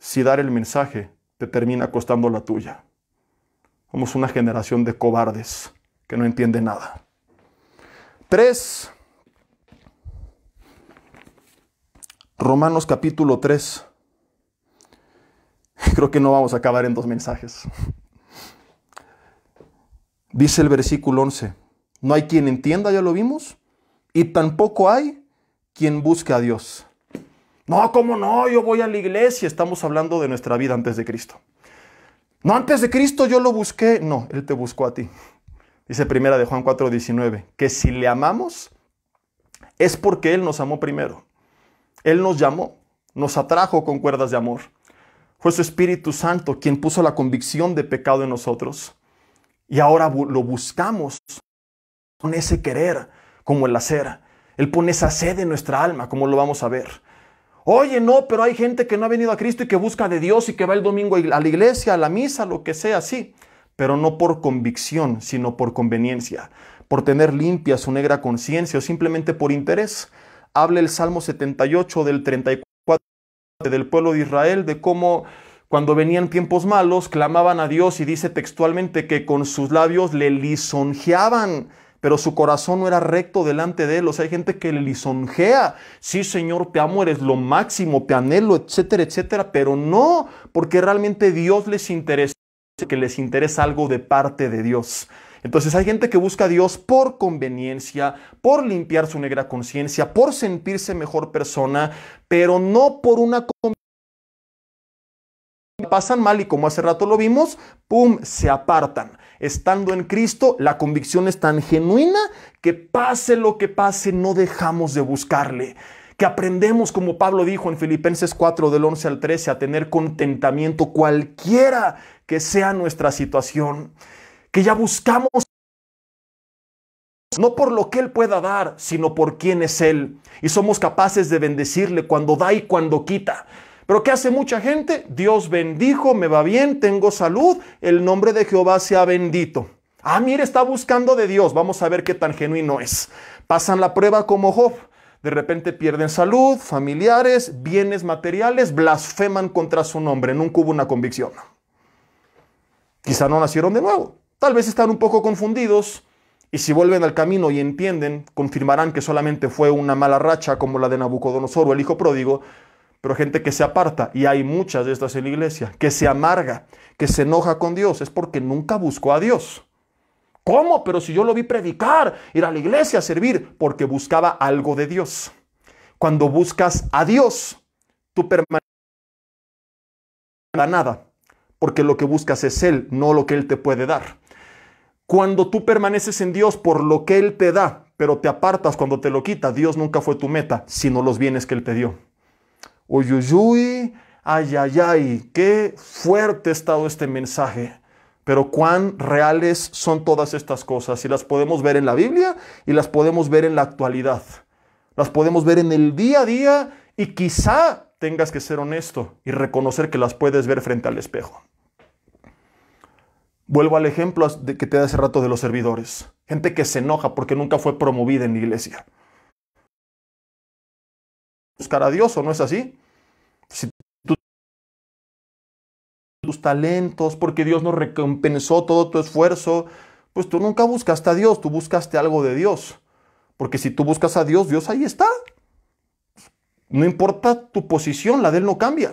si dar el mensaje te termina costando la tuya? Somos una generación de cobardes que no entiende nada. Tres, Romanos capítulo 3. Creo que no vamos a acabar en dos mensajes. Dice el versículo 11, no hay quien entienda, ya lo vimos, y tampoco hay quien busque a Dios. No, ¿cómo no? Yo voy a la iglesia. Estamos hablando de nuestra vida antes de Cristo. No, antes de Cristo yo lo busqué. No, Él te buscó a ti. Dice primera de Juan 4:19, que si le amamos es porque Él nos amó primero. Él nos llamó, nos atrajo con cuerdas de amor. Fue su Espíritu Santo quien puso la convicción de pecado en nosotros. Y ahora lo buscamos con ese querer como el hacer. Él pone esa sed en nuestra alma, como lo vamos a ver. Oye, no, pero hay gente que no ha venido a Cristo y que busca de Dios y que va el domingo a la iglesia, a la misa, lo que sea, sí, pero no por convicción, sino por conveniencia, por tener limpia su negra conciencia o simplemente por interés. Habla el Salmo 78 del 34 del pueblo de Israel de cómo cuando venían tiempos malos, clamaban a Dios y dice textualmente que con sus labios le lisonjeaban, pero su corazón no era recto delante de él. O sea, hay gente que le lisonjea. Sí, Señor, te amo, eres lo máximo, te anhelo, etcétera, etcétera. Pero no, porque realmente Dios les interesa, que les interesa algo de parte de Dios. Entonces hay gente que busca a Dios por conveniencia, por limpiar su negra conciencia, por sentirse mejor persona, pero no por una pasan mal y como hace rato lo vimos, ¡pum!, se apartan. Estando en Cristo, la convicción es tan genuina que pase lo que pase, no dejamos de buscarle. Que aprendemos, como Pablo dijo en Filipenses 4 del 11 al 13, a tener contentamiento cualquiera que sea nuestra situación. Que ya buscamos no por lo que Él pueda dar, sino por quién es Él. Y somos capaces de bendecirle cuando da y cuando quita. Pero ¿qué hace mucha gente? Dios bendijo, me va bien, tengo salud, el nombre de Jehová sea bendito. Ah, mire, está buscando de Dios, vamos a ver qué tan genuino es. Pasan la prueba como Job. De repente pierden salud, familiares, bienes materiales, blasfeman contra su nombre, nunca hubo una convicción. Quizá no nacieron de nuevo, tal vez están un poco confundidos y si vuelven al camino y entienden, confirmarán que solamente fue una mala racha como la de Nabucodonosor o el hijo pródigo, pero gente que se aparta, y hay muchas de estas en la iglesia, que se amarga, que se enoja con Dios, es porque nunca buscó a Dios. ¿Cómo? Pero si yo lo vi predicar, ir a la iglesia, a servir, porque buscaba algo de Dios. Cuando buscas a Dios, tú permaneces nada, porque lo que buscas es Él, no lo que Él te puede dar. Cuando tú permaneces en Dios por lo que Él te da, pero te apartas cuando te lo quita, Dios nunca fue tu meta, sino los bienes que Él te dio. Uyuyuy, ay, ay, qué fuerte ha estado este mensaje. Pero cuán reales son todas estas cosas. Y las podemos ver en la Biblia y las podemos ver en la actualidad. Las podemos ver en el día a día y quizá tengas que ser honesto y reconocer que las puedes ver frente al espejo. Vuelvo al ejemplo que te da hace rato de los servidores. Gente que se enoja porque nunca fue promovida en la iglesia. Buscar a Dios o no es así. tus talentos, porque Dios nos recompensó todo tu esfuerzo, pues tú nunca buscaste a Dios, tú buscaste algo de Dios. Porque si tú buscas a Dios, Dios ahí está. No importa tu posición, la de Él no cambia.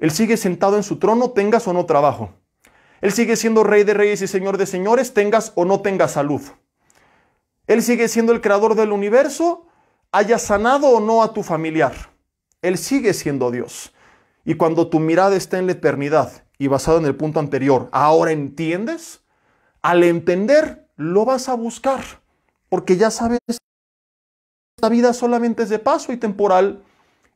Él sigue sentado en su trono, tengas o no trabajo. Él sigue siendo rey de reyes y señor de señores, tengas o no tengas salud. Él sigue siendo el creador del universo, haya sanado o no a tu familiar. Él sigue siendo Dios. Y cuando tu mirada está en la eternidad y basado en el punto anterior, ahora entiendes, al entender lo vas a buscar, porque ya sabes que esta vida solamente es de paso y temporal,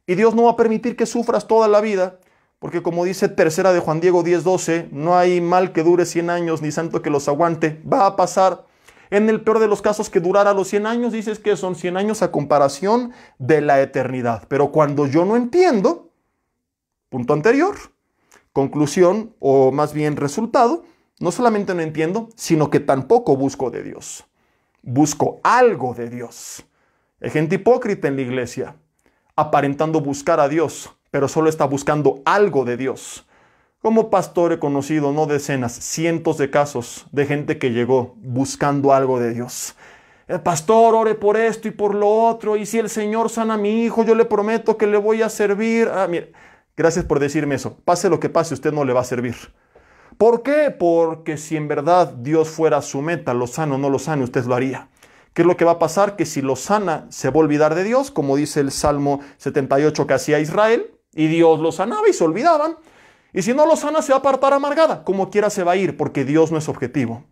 y Dios no va a permitir que sufras toda la vida, porque como dice tercera de Juan Diego 10:12, no hay mal que dure 100 años ni santo que los aguante, va a pasar. En el peor de los casos que durara los 100 años, dices que son 100 años a comparación de la eternidad. Pero cuando yo no entiendo, punto anterior. Conclusión o más bien resultado, no solamente no entiendo, sino que tampoco busco de Dios. Busco algo de Dios. Hay gente hipócrita en la iglesia, aparentando buscar a Dios, pero solo está buscando algo de Dios. Como pastor he conocido, no decenas, cientos de casos de gente que llegó buscando algo de Dios. El eh, pastor, ore por esto y por lo otro, y si el Señor sana a mi hijo, yo le prometo que le voy a servir. Ah, mire, Gracias por decirme eso. Pase lo que pase, usted no le va a servir. ¿Por qué? Porque si en verdad Dios fuera su meta, lo sano o no lo sano, usted lo haría. ¿Qué es lo que va a pasar? Que si lo sana, se va a olvidar de Dios, como dice el Salmo 78 que hacía Israel, y Dios lo sanaba y se olvidaban. Y si no lo sana, se va a apartar amargada, como quiera se va a ir, porque Dios no es objetivo.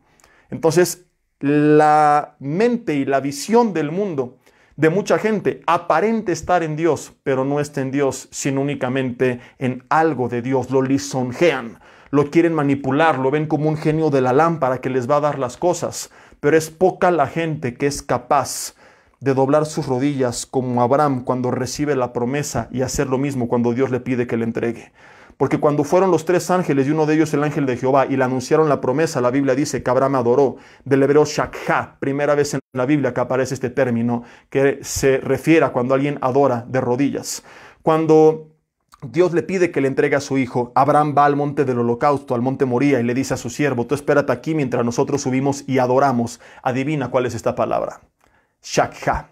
Entonces, la mente y la visión del mundo de mucha gente. Aparente estar en Dios, pero no está en Dios, sino únicamente en algo de Dios. Lo lisonjean, lo quieren manipular, lo ven como un genio de la lámpara que les va a dar las cosas. Pero es poca la gente que es capaz de doblar sus rodillas como Abraham cuando recibe la promesa y hacer lo mismo cuando Dios le pide que le entregue. Porque cuando fueron los tres ángeles y uno de ellos el ángel de Jehová y le anunciaron la promesa, la Biblia dice que Abraham adoró, del hebreo shakha, primera vez en la Biblia que aparece este término, que se refiere a cuando alguien adora de rodillas. Cuando Dios le pide que le entregue a su hijo. Abraham va al monte del holocausto, al monte Moría, y le dice a su siervo, tú espérate aquí mientras nosotros subimos y adoramos. Adivina cuál es esta palabra. Shakha.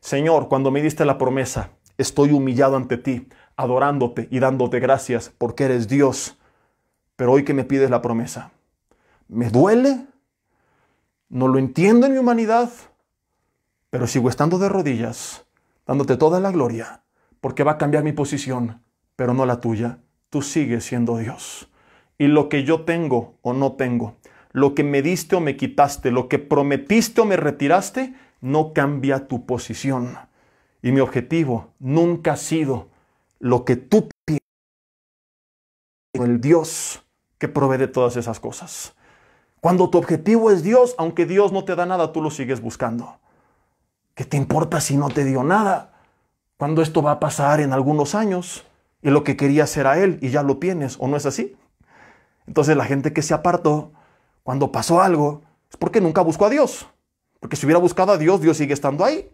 Señor, cuando me diste la promesa, estoy humillado ante ti adorándote y dándote gracias porque eres Dios. Pero hoy que me pides la promesa, me duele, no lo entiendo en mi humanidad, pero sigo estando de rodillas, dándote toda la gloria, porque va a cambiar mi posición, pero no la tuya. Tú sigues siendo Dios. Y lo que yo tengo o no tengo, lo que me diste o me quitaste, lo que prometiste o me retiraste, no cambia tu posición. Y mi objetivo nunca ha sido lo que tú piensas el Dios que provee de todas esas cosas. Cuando tu objetivo es Dios, aunque Dios no te da nada, tú lo sigues buscando. ¿Qué te importa si no te dio nada? Cuando esto va a pasar en algunos años y lo que querías a Él y ya lo tienes, ¿o no es así? Entonces la gente que se apartó cuando pasó algo es porque nunca buscó a Dios. Porque si hubiera buscado a Dios, Dios sigue estando ahí.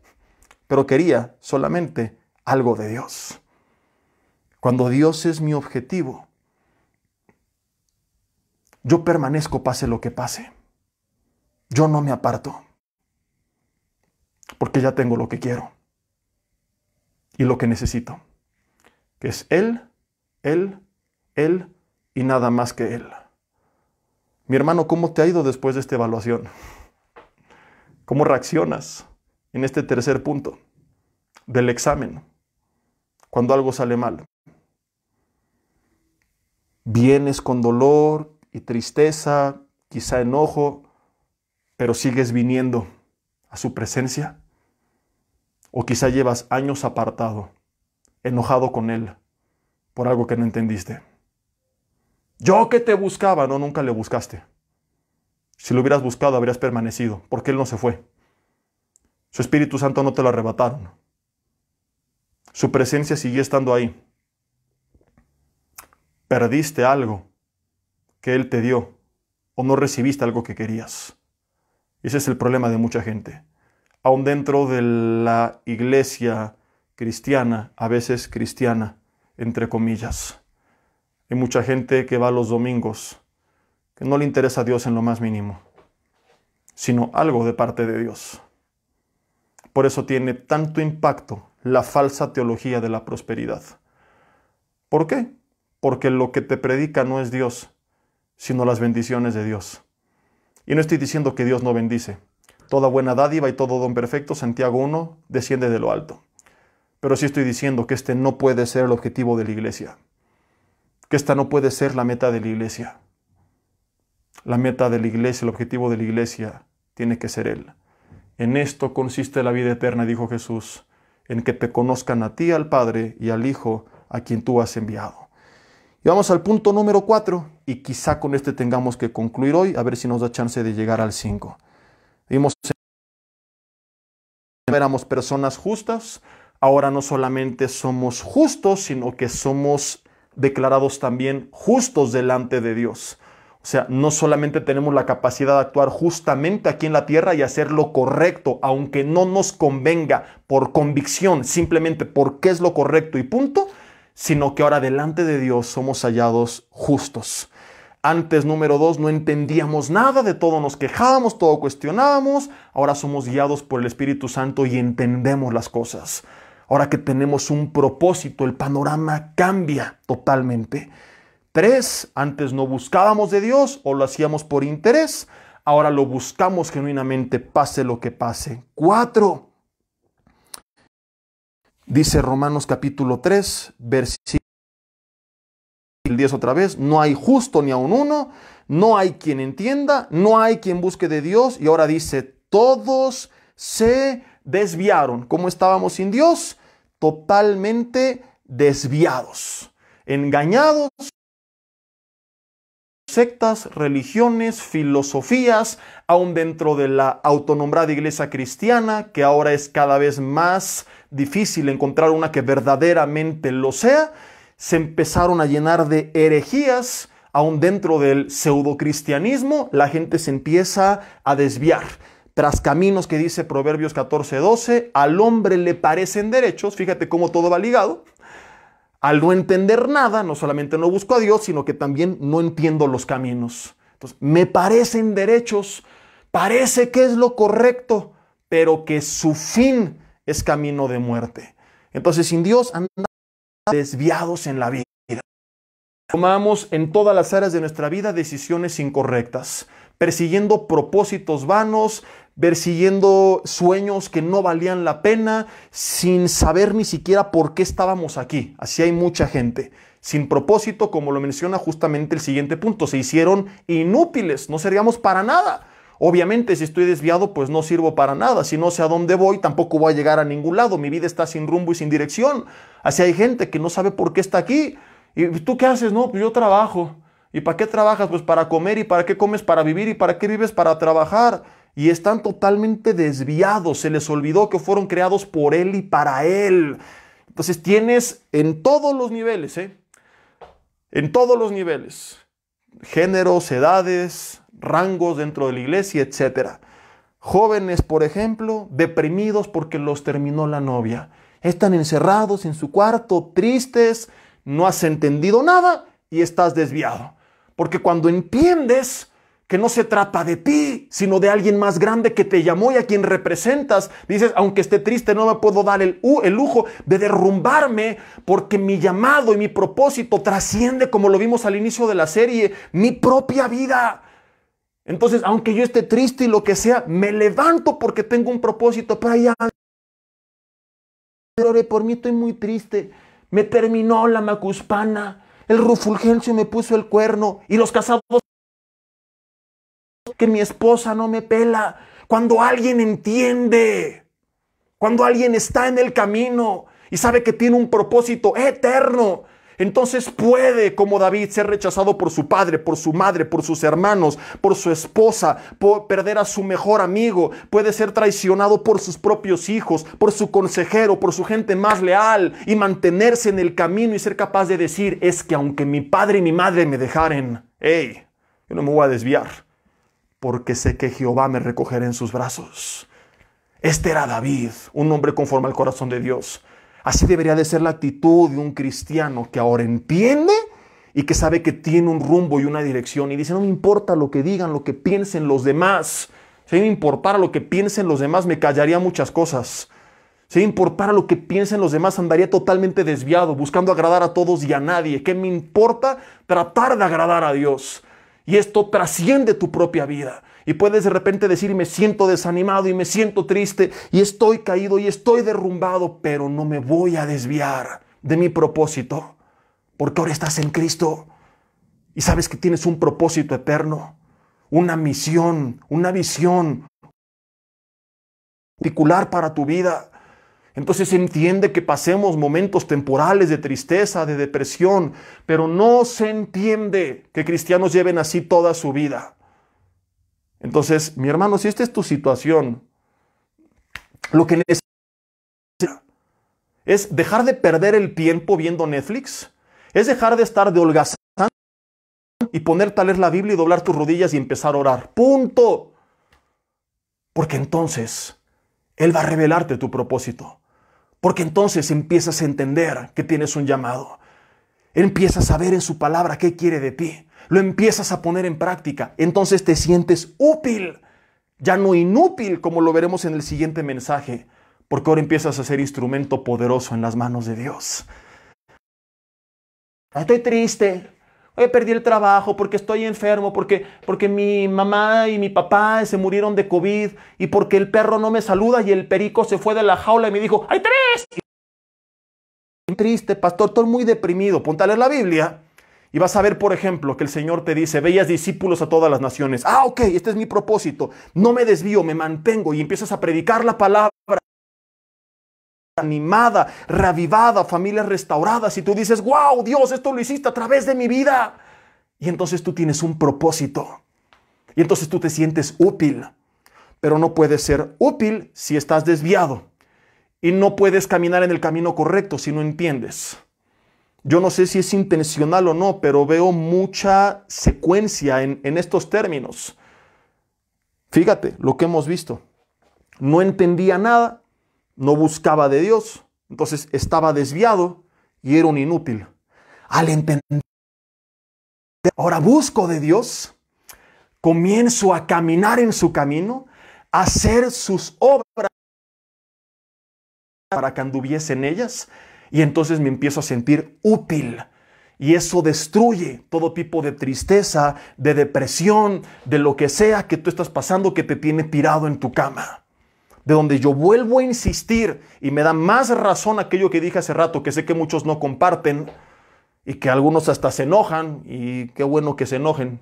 Pero quería solamente algo de Dios. Cuando Dios es mi objetivo, yo permanezco pase lo que pase. Yo no me aparto. Porque ya tengo lo que quiero. Y lo que necesito. Que es Él, Él, Él y nada más que Él. Mi hermano, ¿cómo te ha ido después de esta evaluación? ¿Cómo reaccionas en este tercer punto del examen cuando algo sale mal? Vienes con dolor y tristeza, quizá enojo, pero sigues viniendo a su presencia. O quizá llevas años apartado, enojado con Él por algo que no entendiste. Yo que te buscaba, no, nunca le buscaste. Si lo hubieras buscado, habrías permanecido, porque Él no se fue. Su Espíritu Santo no te lo arrebataron. Su presencia sigue estando ahí perdiste algo que Él te dio o no recibiste algo que querías. Ese es el problema de mucha gente. Aún dentro de la iglesia cristiana, a veces cristiana, entre comillas. Hay mucha gente que va los domingos, que no le interesa a Dios en lo más mínimo, sino algo de parte de Dios. Por eso tiene tanto impacto la falsa teología de la prosperidad. ¿Por qué? porque lo que te predica no es Dios, sino las bendiciones de Dios. Y no estoy diciendo que Dios no bendice. Toda buena dádiva y todo don perfecto, Santiago 1, desciende de lo alto. Pero sí estoy diciendo que este no puede ser el objetivo de la iglesia. Que esta no puede ser la meta de la iglesia. La meta de la iglesia, el objetivo de la iglesia, tiene que ser Él. En esto consiste la vida eterna, dijo Jesús, en que te conozcan a ti, al Padre y al Hijo, a quien tú has enviado. Y vamos al punto número 4 y quizá con este tengamos que concluir hoy, a ver si nos da chance de llegar al 5. Vimos éramos personas justas, ahora no solamente somos justos, sino que somos declarados también justos delante de Dios. O sea, no solamente tenemos la capacidad de actuar justamente aquí en la tierra y hacer lo correcto, aunque no nos convenga por convicción, simplemente porque es lo correcto y punto, sino que ahora delante de Dios somos hallados justos. Antes, número dos, no entendíamos nada, de todo nos quejábamos, todo cuestionábamos. Ahora somos guiados por el Espíritu Santo y entendemos las cosas. Ahora que tenemos un propósito, el panorama cambia totalmente. Tres, antes no buscábamos de Dios o lo hacíamos por interés. Ahora lo buscamos genuinamente, pase lo que pase. Cuatro, Dice Romanos capítulo 3, versículo 10 otra vez, no hay justo ni aun uno, no hay quien entienda, no hay quien busque de Dios. Y ahora dice, todos se desviaron. ¿Cómo estábamos sin Dios? Totalmente desviados, engañados, sectas, religiones, filosofías, aún dentro de la autonombrada iglesia cristiana, que ahora es cada vez más difícil encontrar una que verdaderamente lo sea, se empezaron a llenar de herejías, aún dentro del pseudocristianismo, la gente se empieza a desviar. Tras caminos que dice Proverbios 14:12, al hombre le parecen derechos, fíjate cómo todo va ligado. Al no entender nada, no solamente no busco a Dios, sino que también no entiendo los caminos. Entonces, me parecen derechos, parece que es lo correcto, pero que su fin es camino de muerte. Entonces, sin Dios andamos desviados en la vida. Tomamos en todas las áreas de nuestra vida decisiones incorrectas, persiguiendo propósitos vanos, persiguiendo sueños que no valían la pena, sin saber ni siquiera por qué estábamos aquí. Así hay mucha gente. Sin propósito, como lo menciona justamente el siguiente punto, se hicieron inútiles, no seríamos para nada. Obviamente, si estoy desviado, pues no sirvo para nada. Si no sé a dónde voy, tampoco voy a llegar a ningún lado. Mi vida está sin rumbo y sin dirección. Así hay gente que no sabe por qué está aquí. ¿Y pues, tú qué haces? No, pues yo trabajo. ¿Y para qué trabajas? Pues para comer. ¿Y para qué comes? Para vivir. ¿Y para qué vives? Para trabajar. Y están totalmente desviados. Se les olvidó que fueron creados por Él y para Él. Entonces tienes en todos los niveles, ¿eh? En todos los niveles. Géneros, edades, rangos dentro de la iglesia, etc. Jóvenes, por ejemplo, deprimidos porque los terminó la novia. Están encerrados en su cuarto, tristes, no has entendido nada y estás desviado. Porque cuando entiendes que no se trata de ti, sino de alguien más grande que te llamó y a quien representas. Dices, aunque esté triste, no me puedo dar el, el lujo de derrumbarme porque mi llamado y mi propósito trasciende, como lo vimos al inicio de la serie, mi propia vida. Entonces, aunque yo esté triste y lo que sea, me levanto porque tengo un propósito para allá. Pero por mí, estoy muy triste. Me terminó la macuspana. El Rufulgencio me puso el cuerno. Y los casados que mi esposa no me pela. Cuando alguien entiende, cuando alguien está en el camino y sabe que tiene un propósito eterno, entonces puede, como David, ser rechazado por su padre, por su madre, por sus hermanos, por su esposa, por perder a su mejor amigo, puede ser traicionado por sus propios hijos, por su consejero, por su gente más leal y mantenerse en el camino y ser capaz de decir, es que aunque mi padre y mi madre me dejaren, hey, yo no me voy a desviar, porque sé que Jehová me recogerá en sus brazos. Este era David, un hombre conforme al corazón de Dios. Así debería de ser la actitud de un cristiano que ahora entiende y que sabe que tiene un rumbo y una dirección y dice, no me importa lo que digan, lo que piensen los demás. Si me importara lo que piensen los demás, me callaría muchas cosas. Si me importara lo que piensen los demás, andaría totalmente desviado, buscando agradar a todos y a nadie. ¿Qué me importa tratar de agradar a Dios? Y esto trasciende tu propia vida. Y puedes de repente decir, me siento desanimado y me siento triste y estoy caído y estoy derrumbado, pero no me voy a desviar de mi propósito, porque ahora estás en Cristo y sabes que tienes un propósito eterno, una misión, una visión particular para tu vida. Entonces se entiende que pasemos momentos temporales de tristeza, de depresión, pero no se entiende que cristianos lleven así toda su vida. Entonces, mi hermano, si esta es tu situación, lo que necesitas es dejar de perder el tiempo viendo Netflix, es dejar de estar de holgazán y ponerte a leer la Biblia y doblar tus rodillas y empezar a orar. Punto. Porque entonces Él va a revelarte tu propósito. Porque entonces empiezas a entender que tienes un llamado. Él a saber en su palabra qué quiere de ti lo empiezas a poner en práctica, entonces te sientes útil, ya no inútil como lo veremos en el siguiente mensaje, porque ahora empiezas a ser instrumento poderoso en las manos de Dios. Ah, estoy triste, Hoy perdí el trabajo porque estoy enfermo, porque, porque mi mamá y mi papá se murieron de COVID y porque el perro no me saluda y el perico se fue de la jaula y me dijo, ¡ay, tres! Triste, pastor, estoy muy deprimido. leer la Biblia. Y vas a ver, por ejemplo, que el Señor te dice, veías discípulos a todas las naciones. Ah, ok, este es mi propósito. No me desvío, me mantengo y empiezas a predicar la palabra animada, reavivada, familias restauradas. Y tú dices, wow, Dios, esto lo hiciste a través de mi vida. Y entonces tú tienes un propósito. Y entonces tú te sientes útil. Pero no puedes ser útil si estás desviado. Y no puedes caminar en el camino correcto si no entiendes yo no sé si es intencional o no, pero veo mucha secuencia en, estos términos. Fíjate lo que hemos visto. No entendía nada, no buscaba de Dios, entonces estaba desviado y era un inútil. Al entender, ahora busco de Dios, comienzo a caminar en su camino, a hacer sus obras para que anduviesen ellas y entonces me empiezo a sentir útil. Y eso destruye todo tipo de tristeza, de depresión, de lo que sea que tú estás pasando que te tiene tirado en tu cama. De donde yo vuelvo a insistir y me da más razón aquello que dije hace rato, que sé que muchos no comparten y que algunos hasta se enojan y qué bueno que se enojen.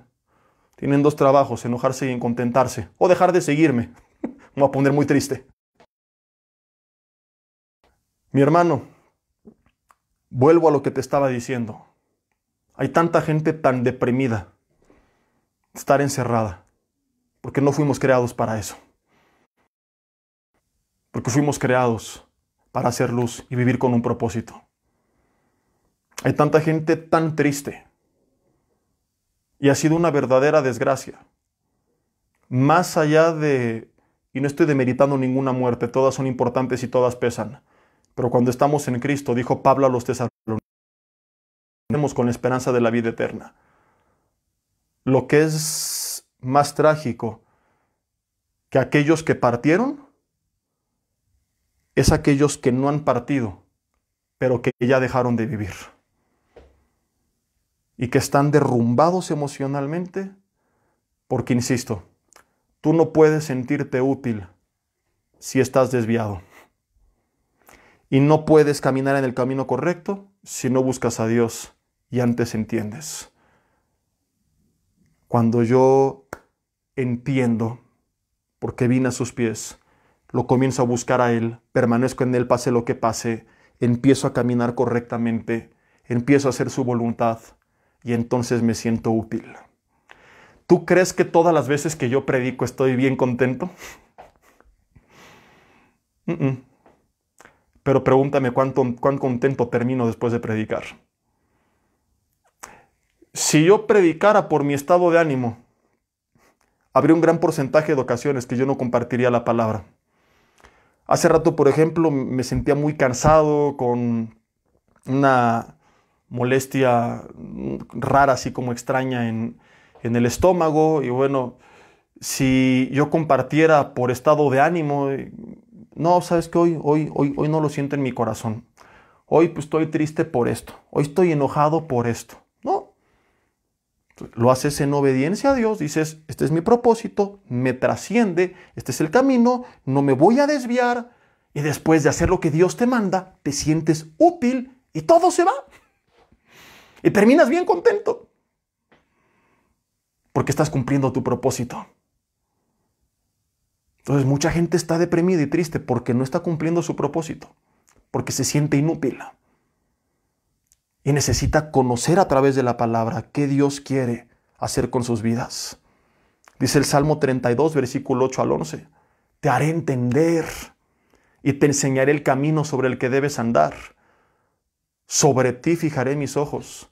Tienen dos trabajos, enojarse y contentarse. O dejar de seguirme. Me voy a poner muy triste. Mi hermano, Vuelvo a lo que te estaba diciendo. Hay tanta gente tan deprimida. Estar encerrada. Porque no fuimos creados para eso. Porque fuimos creados para hacer luz y vivir con un propósito. Hay tanta gente tan triste. Y ha sido una verdadera desgracia. Más allá de... Y no estoy demeritando ninguna muerte, todas son importantes y todas pesan pero cuando estamos en Cristo, dijo Pablo a los tesalonicenses, con la esperanza de la vida eterna. Lo que es más trágico que aquellos que partieron es aquellos que no han partido, pero que ya dejaron de vivir. Y que están derrumbados emocionalmente, porque, insisto, tú no puedes sentirte útil si estás desviado. Y no puedes caminar en el camino correcto si no buscas a Dios y antes entiendes. Cuando yo entiendo por qué vine a sus pies, lo comienzo a buscar a Él, permanezco en Él, pase lo que pase, empiezo a caminar correctamente, empiezo a hacer su voluntad y entonces me siento útil. ¿Tú crees que todas las veces que yo predico estoy bien contento? pero pregúntame cuánto, cuán contento termino después de predicar. Si yo predicara por mi estado de ánimo, habría un gran porcentaje de ocasiones que yo no compartiría la palabra. Hace rato, por ejemplo, me sentía muy cansado, con una molestia rara, así como extraña en, en el estómago. Y bueno, si yo compartiera por estado de ánimo, no, sabes que hoy, hoy, hoy, hoy no lo siento en mi corazón. Hoy pues, estoy triste por esto. Hoy estoy enojado por esto. No. Lo haces en obediencia a Dios. Dices, este es mi propósito, me trasciende, este es el camino, no me voy a desviar. Y después de hacer lo que Dios te manda, te sientes útil y todo se va. Y terminas bien contento. Porque estás cumpliendo tu propósito. Entonces mucha gente está deprimida y triste porque no está cumpliendo su propósito, porque se siente inútil. Y necesita conocer a través de la palabra qué Dios quiere hacer con sus vidas. Dice el Salmo 32, versículo 8 al 11. Te haré entender y te enseñaré el camino sobre el que debes andar. Sobre ti fijaré mis ojos.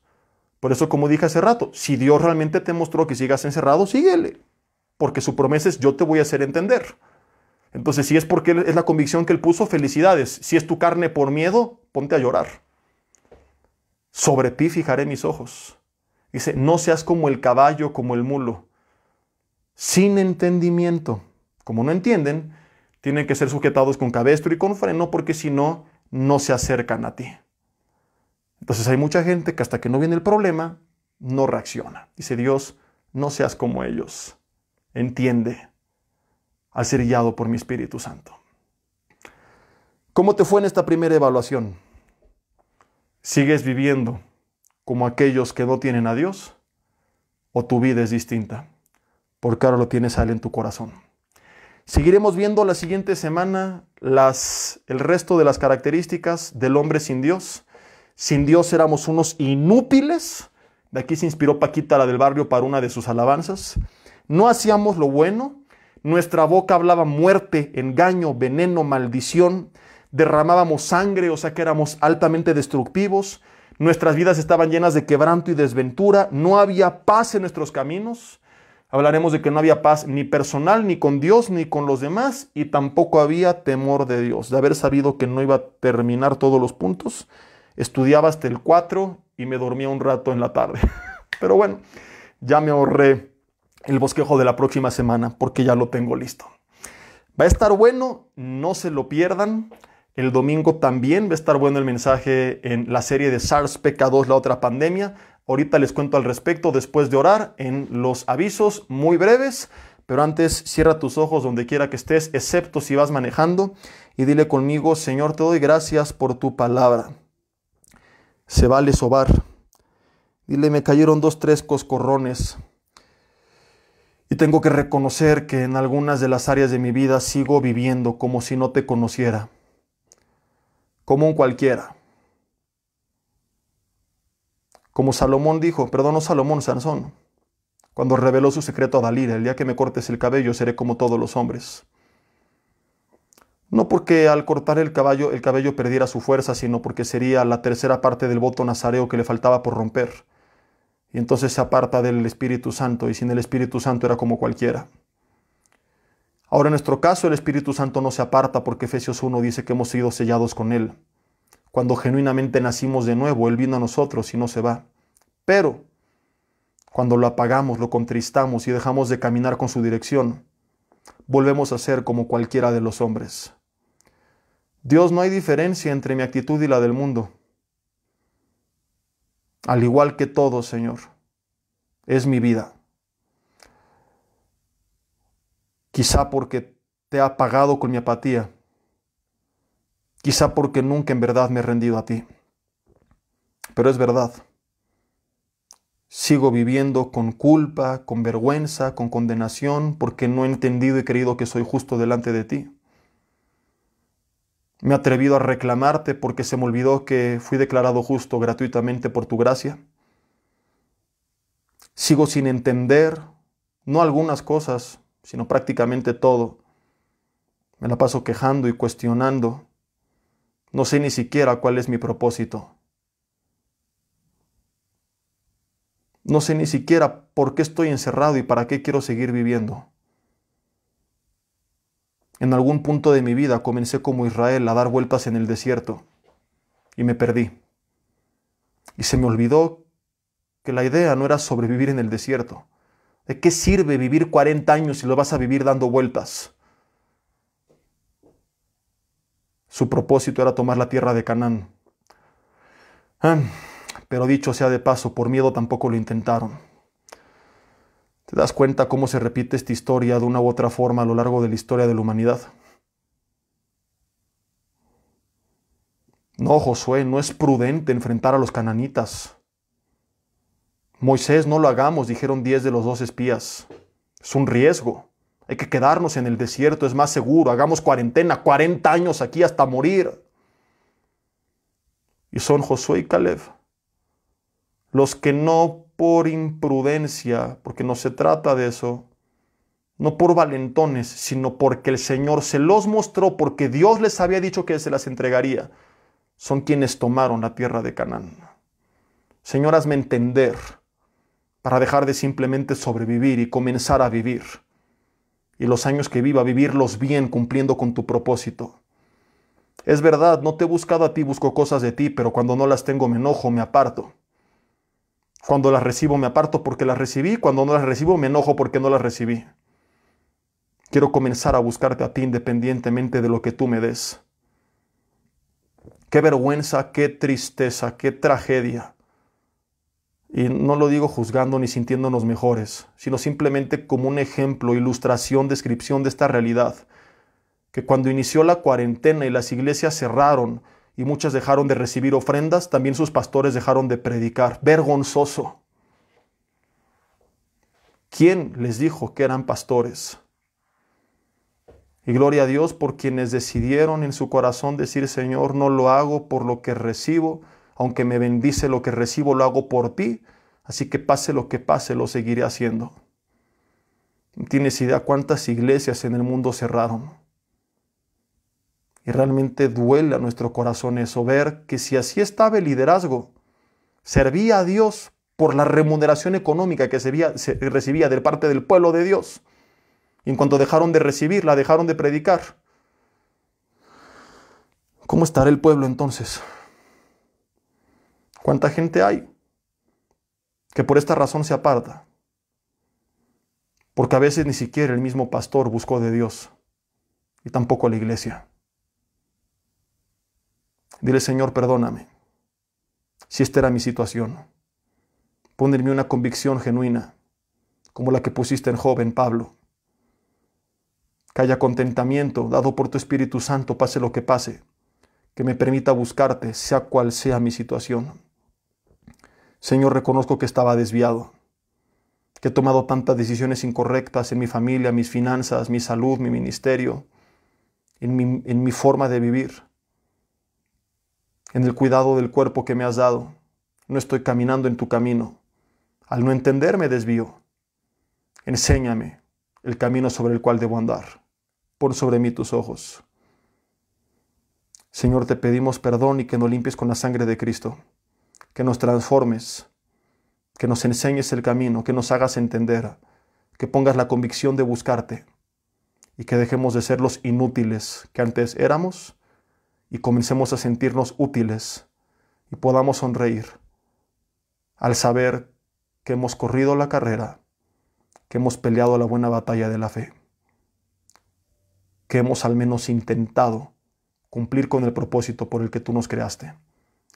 Por eso, como dije hace rato, si Dios realmente te mostró que sigas encerrado, síguele porque su promesa es yo te voy a hacer entender. Entonces, si es porque es la convicción que él puso, felicidades. Si es tu carne por miedo, ponte a llorar. Sobre ti fijaré mis ojos. Dice, no seas como el caballo, como el mulo, sin entendimiento. Como no entienden, tienen que ser sujetados con cabestro y con freno, porque si no, no se acercan a ti. Entonces hay mucha gente que hasta que no viene el problema, no reacciona. Dice Dios, no seas como ellos entiende al ser guiado por mi Espíritu Santo. ¿Cómo te fue en esta primera evaluación? ¿Sigues viviendo como aquellos que no tienen a Dios? ¿O tu vida es distinta? Porque ahora lo tienes a Él en tu corazón. Seguiremos viendo la siguiente semana el resto de las características del hombre sin Dios. Sin Dios éramos unos inútiles. De aquí se inspiró Paquita, la del barrio, para una de sus alabanzas. No hacíamos lo bueno, nuestra boca hablaba muerte, engaño, veneno, maldición, derramábamos sangre, o sea que éramos altamente destructivos, nuestras vidas estaban llenas de quebranto y desventura, no había paz en nuestros caminos. Hablaremos de que no había paz ni personal, ni con Dios, ni con los demás, y tampoco había temor de Dios. De haber sabido que no iba a terminar todos los puntos, estudiaba hasta el 4 y me dormía un rato en la tarde. Pero bueno, ya me ahorré el bosquejo de la próxima semana porque ya lo tengo listo. Va a estar bueno, no se lo pierdan. El domingo también va a estar bueno el mensaje en la serie de SARS-PK2, la otra pandemia. Ahorita les cuento al respecto después de orar en los avisos muy breves, pero antes cierra tus ojos donde quiera que estés, excepto si vas manejando, y dile conmigo, Señor, te doy gracias por tu palabra. Se vale sobar. Dile, me cayeron dos, tres coscorrones y tengo que reconocer que en algunas de las áreas de mi vida sigo viviendo como si no te conociera, como un cualquiera. Como Salomón dijo, perdón, Salomón, Sansón, cuando reveló su secreto a Dalila, el día que me cortes el cabello seré como todos los hombres. No porque al cortar el caballo el cabello perdiera su fuerza, sino porque sería la tercera parte del voto nazareo que le faltaba por romper y entonces se aparta del Espíritu Santo y sin el Espíritu Santo era como cualquiera. Ahora en nuestro caso el Espíritu Santo no se aparta porque Efesios 1 dice que hemos sido sellados con Él. Cuando genuinamente nacimos de nuevo, Él vino a nosotros y no se va. Pero cuando lo apagamos, lo contristamos y dejamos de caminar con su dirección, volvemos a ser como cualquiera de los hombres. Dios, no hay diferencia entre mi actitud y la del mundo al igual que todo, Señor. Es mi vida. Quizá porque te ha pagado con mi apatía. Quizá porque nunca en verdad me he rendido a ti. Pero es verdad. Sigo viviendo con culpa, con vergüenza, con condenación, porque no he entendido y creído que soy justo delante de ti. Me he atrevido a reclamarte porque se me olvidó que fui declarado justo gratuitamente por tu gracia. Sigo sin entender, no algunas cosas, sino prácticamente todo. Me la paso quejando y cuestionando. No sé ni siquiera cuál es mi propósito. No sé ni siquiera por qué estoy encerrado y para qué quiero seguir viviendo. En algún punto de mi vida comencé como Israel a dar vueltas en el desierto y me perdí. Y se me olvidó que la idea no era sobrevivir en el desierto. ¿De qué sirve vivir 40 años si lo vas a vivir dando vueltas? Su propósito era tomar la tierra de Canaán. Ah, pero dicho sea de paso, por miedo tampoco lo intentaron. Te das cuenta cómo se repite esta historia de una u otra forma a lo largo de la historia de la humanidad. No, Josué, no es prudente enfrentar a los cananitas. Moisés, no lo hagamos, dijeron diez de los dos espías. Es un riesgo. Hay que quedarnos en el desierto, es más seguro. Hagamos cuarentena, 40 años aquí hasta morir. Y son Josué y Caleb los que no por imprudencia, porque no se trata de eso, no por valentones, sino porque el Señor se los mostró, porque Dios les había dicho que se las entregaría, son quienes tomaron la tierra de Canaán. Señor, hazme entender para dejar de simplemente sobrevivir y comenzar a vivir. Y los años que viva, vivirlos bien, cumpliendo con tu propósito. Es verdad, no te he buscado a ti, busco cosas de ti, pero cuando no las tengo me enojo, me aparto. Cuando las recibo me aparto porque las recibí, cuando no las recibo me enojo porque no las recibí. Quiero comenzar a buscarte a ti independientemente de lo que tú me des. Qué vergüenza, qué tristeza, qué tragedia. Y no lo digo juzgando ni sintiéndonos mejores, sino simplemente como un ejemplo, ilustración, descripción de esta realidad. Que cuando inició la cuarentena y las iglesias cerraron, y muchas dejaron de recibir ofrendas, también sus pastores dejaron de predicar. Vergonzoso. ¿Quién les dijo que eran pastores? Y gloria a Dios por quienes decidieron en su corazón decir, Señor, no lo hago por lo que recibo, aunque me bendice lo que recibo, lo hago por ti, así que pase lo que pase, lo seguiré haciendo. tienes idea cuántas iglesias en el mundo cerraron y realmente duele a nuestro corazón eso, ver que si así estaba el liderazgo, servía a Dios por la remuneración económica que se, recibía de parte del pueblo de Dios. Y en cuanto dejaron de recibirla, dejaron de predicar. ¿Cómo estará el pueblo entonces? ¿Cuánta gente hay que por esta razón se aparta? Porque a veces ni siquiera el mismo pastor buscó de Dios y tampoco la iglesia. Dile, Señor, perdóname si esta era mi situación. Pon una convicción genuina, como la que pusiste en joven Pablo. Que haya contentamiento dado por tu Espíritu Santo, pase lo que pase, que me permita buscarte, sea cual sea mi situación. Señor, reconozco que estaba desviado, que he tomado tantas decisiones incorrectas en mi familia, mis finanzas, mi salud, mi ministerio, en mi, en mi forma de vivir en el cuidado del cuerpo que me has dado. No estoy caminando en tu camino. Al no entenderme desvío. Enséñame el camino sobre el cual debo andar. Pon sobre mí tus ojos. Señor, te pedimos perdón y que nos limpies con la sangre de Cristo, que nos transformes, que nos enseñes el camino, que nos hagas entender, que pongas la convicción de buscarte y que dejemos de ser los inútiles que antes éramos y comencemos a sentirnos útiles y podamos sonreír al saber que hemos corrido la carrera, que hemos peleado la buena batalla de la fe, que hemos al menos intentado cumplir con el propósito por el que tú nos creaste.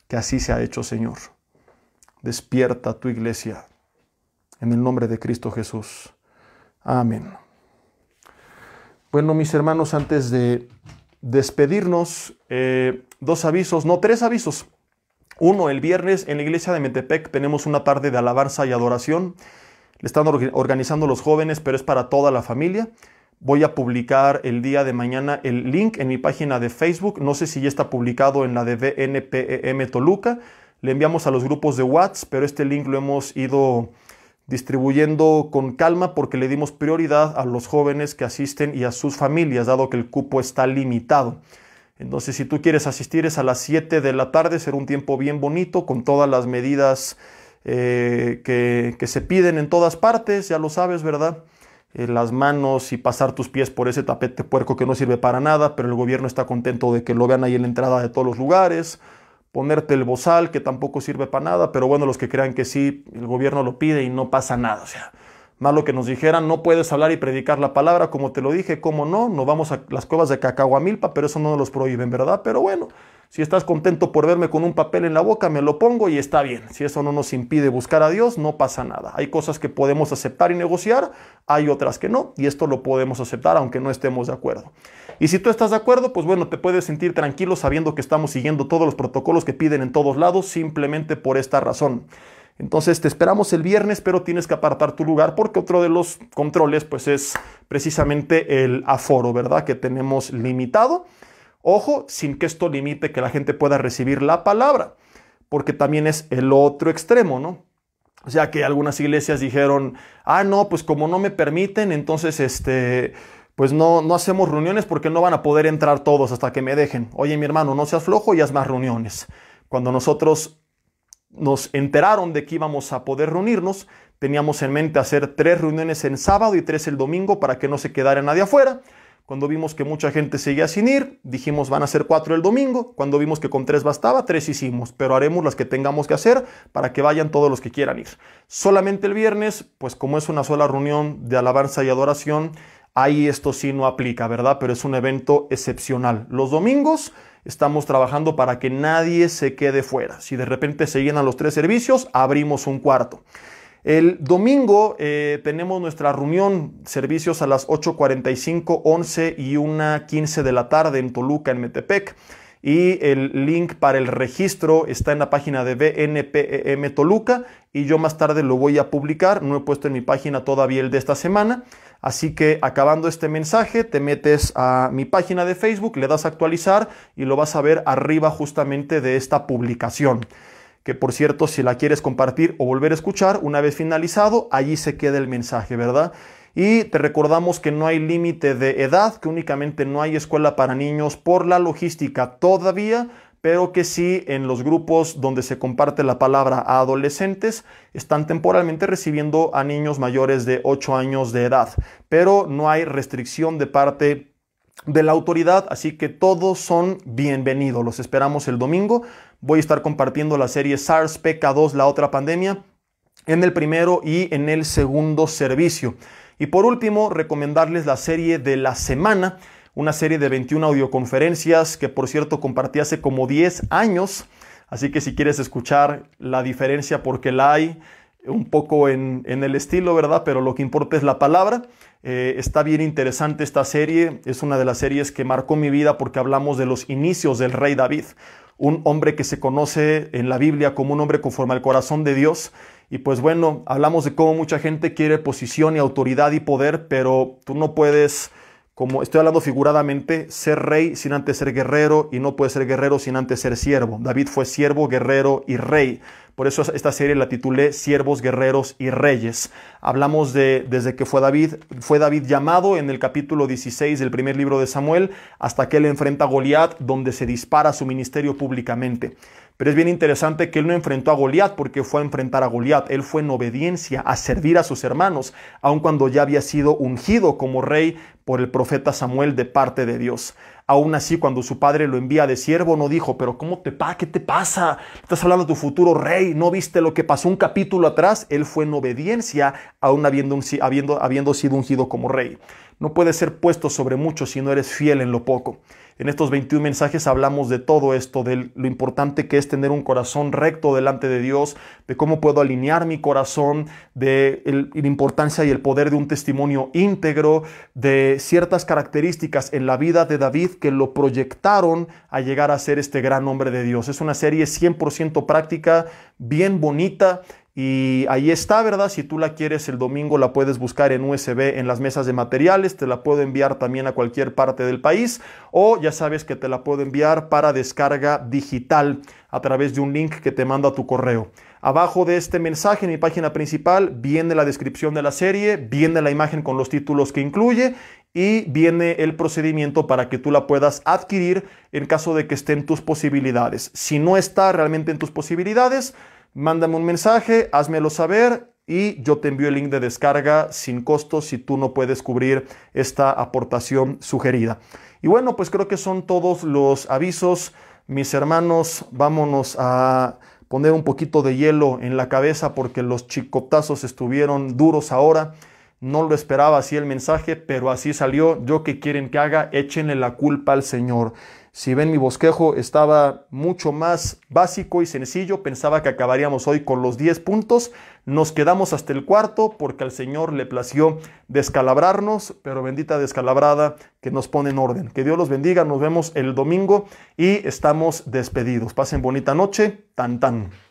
Que así se ha hecho, Señor. Despierta tu iglesia. En el nombre de Cristo Jesús. Amén. Bueno, mis hermanos, antes de despedirnos, eh, dos avisos, no, tres avisos. Uno, el viernes en la iglesia de Metepec tenemos una tarde de alabanza y adoración. Le están organizando los jóvenes, pero es para toda la familia. Voy a publicar el día de mañana el link en mi página de Facebook. No sé si ya está publicado en la de BNPEM Toluca. Le enviamos a los grupos de WhatsApp, pero este link lo hemos ido distribuyendo con calma porque le dimos prioridad a los jóvenes que asisten y a sus familias, dado que el cupo está limitado. Entonces, si tú quieres asistir es a las 7 de la tarde, será un tiempo bien bonito, con todas las medidas eh, que, se piden en todas partes, ya lo sabes, ¿verdad? Eh, las manos y pasar tus pies por ese tapete puerco que no sirve para nada, pero el gobierno está contento de que lo vean ahí en la entrada de todos los lugares ponerte el bozal, que tampoco sirve para nada, pero bueno, los que crean que sí, el gobierno lo pide y no pasa nada. O sea, más lo que nos dijeran, no puedes hablar y predicar la palabra, como te lo dije, cómo no, nos vamos a las cuevas de Cacahuamilpa, pero eso no nos los prohíben, ¿verdad? Pero bueno, si estás contento por verme con un papel en la boca, me lo pongo y está bien. Si eso no nos impide buscar a Dios, no pasa nada. Hay cosas que podemos aceptar y negociar, hay otras que no, y esto lo podemos aceptar aunque no estemos de acuerdo. Y si tú estás de acuerdo, pues bueno, te puedes sentir tranquilo sabiendo que estamos siguiendo todos los protocolos que piden en todos lados simplemente por esta razón. Entonces te esperamos el viernes, pero tienes que apartar tu lugar porque otro de los controles pues es precisamente el aforo, ¿verdad? Que tenemos limitado. Ojo, sin que esto limite que la gente pueda recibir la palabra, porque también es el otro extremo, ¿no? O sea que algunas iglesias dijeron, ah, no, pues como no me permiten, entonces este, pues no, hacemos reuniones porque no van a poder entrar todos hasta que me dejen. Oye, mi hermano, no seas flojo y haz más reuniones. Cuando nosotros nos enteraron de que íbamos a poder reunirnos, teníamos en mente hacer tres reuniones en sábado y tres el domingo para que no se quedara nadie afuera. Cuando vimos que mucha gente seguía sin ir, dijimos van a ser cuatro el domingo. Cuando vimos que con tres bastaba, tres hicimos, pero haremos las que tengamos que hacer para que vayan todos los que quieran ir. Solamente el viernes, pues como es una sola reunión de alabanza y adoración, ahí esto sí no aplica, ¿verdad? Pero es un evento excepcional. Los domingos estamos trabajando para que nadie se quede fuera. Si de repente se llenan los tres servicios, abrimos un cuarto. El domingo eh, tenemos nuestra reunión, servicios a las 8.45, 11 y 1.15 de la tarde en Toluca, en Metepec. Y el link para el registro está en la página de BNPM e Toluca y yo más tarde lo voy a publicar. No he puesto en mi página todavía el de esta semana. Así que acabando este mensaje, te metes a mi página de Facebook, le das a actualizar y lo vas a ver arriba justamente de esta publicación. Que por cierto, si la quieres compartir o volver a escuchar, una vez finalizado, allí se queda el mensaje, ¿verdad? Y te recordamos que no hay límite de edad, que únicamente no hay escuela para niños por la logística todavía pero que sí en los grupos donde se comparte la palabra a adolescentes están temporalmente recibiendo a niños mayores de 8 años de edad, pero no hay restricción de parte de la autoridad, así que todos son bienvenidos. Los esperamos el domingo. Voy a estar compartiendo la serie SARS PK2, la otra pandemia, en el primero y en el segundo servicio. Y por último, recomendarles la serie de la semana una serie de 21 audioconferencias que por cierto compartí hace como 10 años. Así que si quieres escuchar la diferencia porque la hay, un poco en, el estilo, ¿verdad? Pero lo que importa es la palabra. Eh, está bien interesante esta serie, es una de las series que marcó mi vida porque hablamos de los inicios del rey David, un hombre que se conoce en la Biblia como un hombre conforme al corazón de Dios. Y pues bueno, hablamos de cómo mucha gente quiere posición y autoridad y poder, pero tú no puedes como estoy hablando figuradamente, ser rey sin antes ser guerrero y no puede ser guerrero sin antes ser siervo. David fue siervo, guerrero y rey. Por eso esta serie la titulé Siervos, Guerreros y Reyes. Hablamos de desde que fue David, fue David llamado en el capítulo 16 del primer libro de Samuel hasta que él enfrenta a Goliat, donde se dispara su ministerio públicamente. Pero es bien interesante que él no enfrentó a Goliat porque fue a enfrentar a Goliat. Él fue en obediencia a servir a sus hermanos, aun cuando ya había sido ungido como rey por el profeta Samuel de parte de Dios. Aún así, cuando su padre lo envía de siervo, no dijo, pero ¿cómo te pasa? ¿Qué te pasa? Estás hablando de tu futuro rey, ¿no viste lo que pasó un capítulo atrás? Él fue en obediencia, aun habiendo, habiendo sido ungido como rey. No puedes ser puesto sobre mucho si no eres fiel en lo poco. En estos 21 mensajes hablamos de todo esto, de lo importante que es tener un corazón recto delante de Dios, de cómo puedo alinear mi corazón, de la importancia y el poder de un testimonio íntegro, de ciertas características en la vida de David que lo proyectaron a llegar a ser este gran hombre de Dios. Es una serie 100% práctica, bien bonita y ahí está, ¿verdad? Si tú la quieres el domingo, la puedes buscar en USB en las mesas de materiales, te la puedo enviar también a cualquier parte del país o ya sabes que te la puedo enviar para descarga digital a través de un link que te manda a tu correo. Abajo de este mensaje, en mi página principal, viene la descripción de la serie, viene la imagen con los títulos que incluye y viene el procedimiento para que tú la puedas adquirir en caso de que esté en tus posibilidades. Si no está realmente en tus posibilidades, Mándame un mensaje, házmelo saber y yo te envío el link de descarga sin costo si tú no puedes cubrir esta aportación sugerida. Y bueno, pues creo que son todos los avisos. Mis hermanos, vámonos a poner un poquito de hielo en la cabeza porque los chicotazos estuvieron duros ahora. No lo esperaba así el mensaje, pero así salió. Yo que quieren que haga, échenle la culpa al Señor. Si ven mi bosquejo, estaba mucho más básico y sencillo. Pensaba que acabaríamos hoy con los 10 puntos. Nos quedamos hasta el cuarto porque al Señor le plació descalabrarnos, pero bendita descalabrada que nos pone en orden. Que Dios los bendiga. Nos vemos el domingo y estamos despedidos. Pasen bonita noche. Tan tan.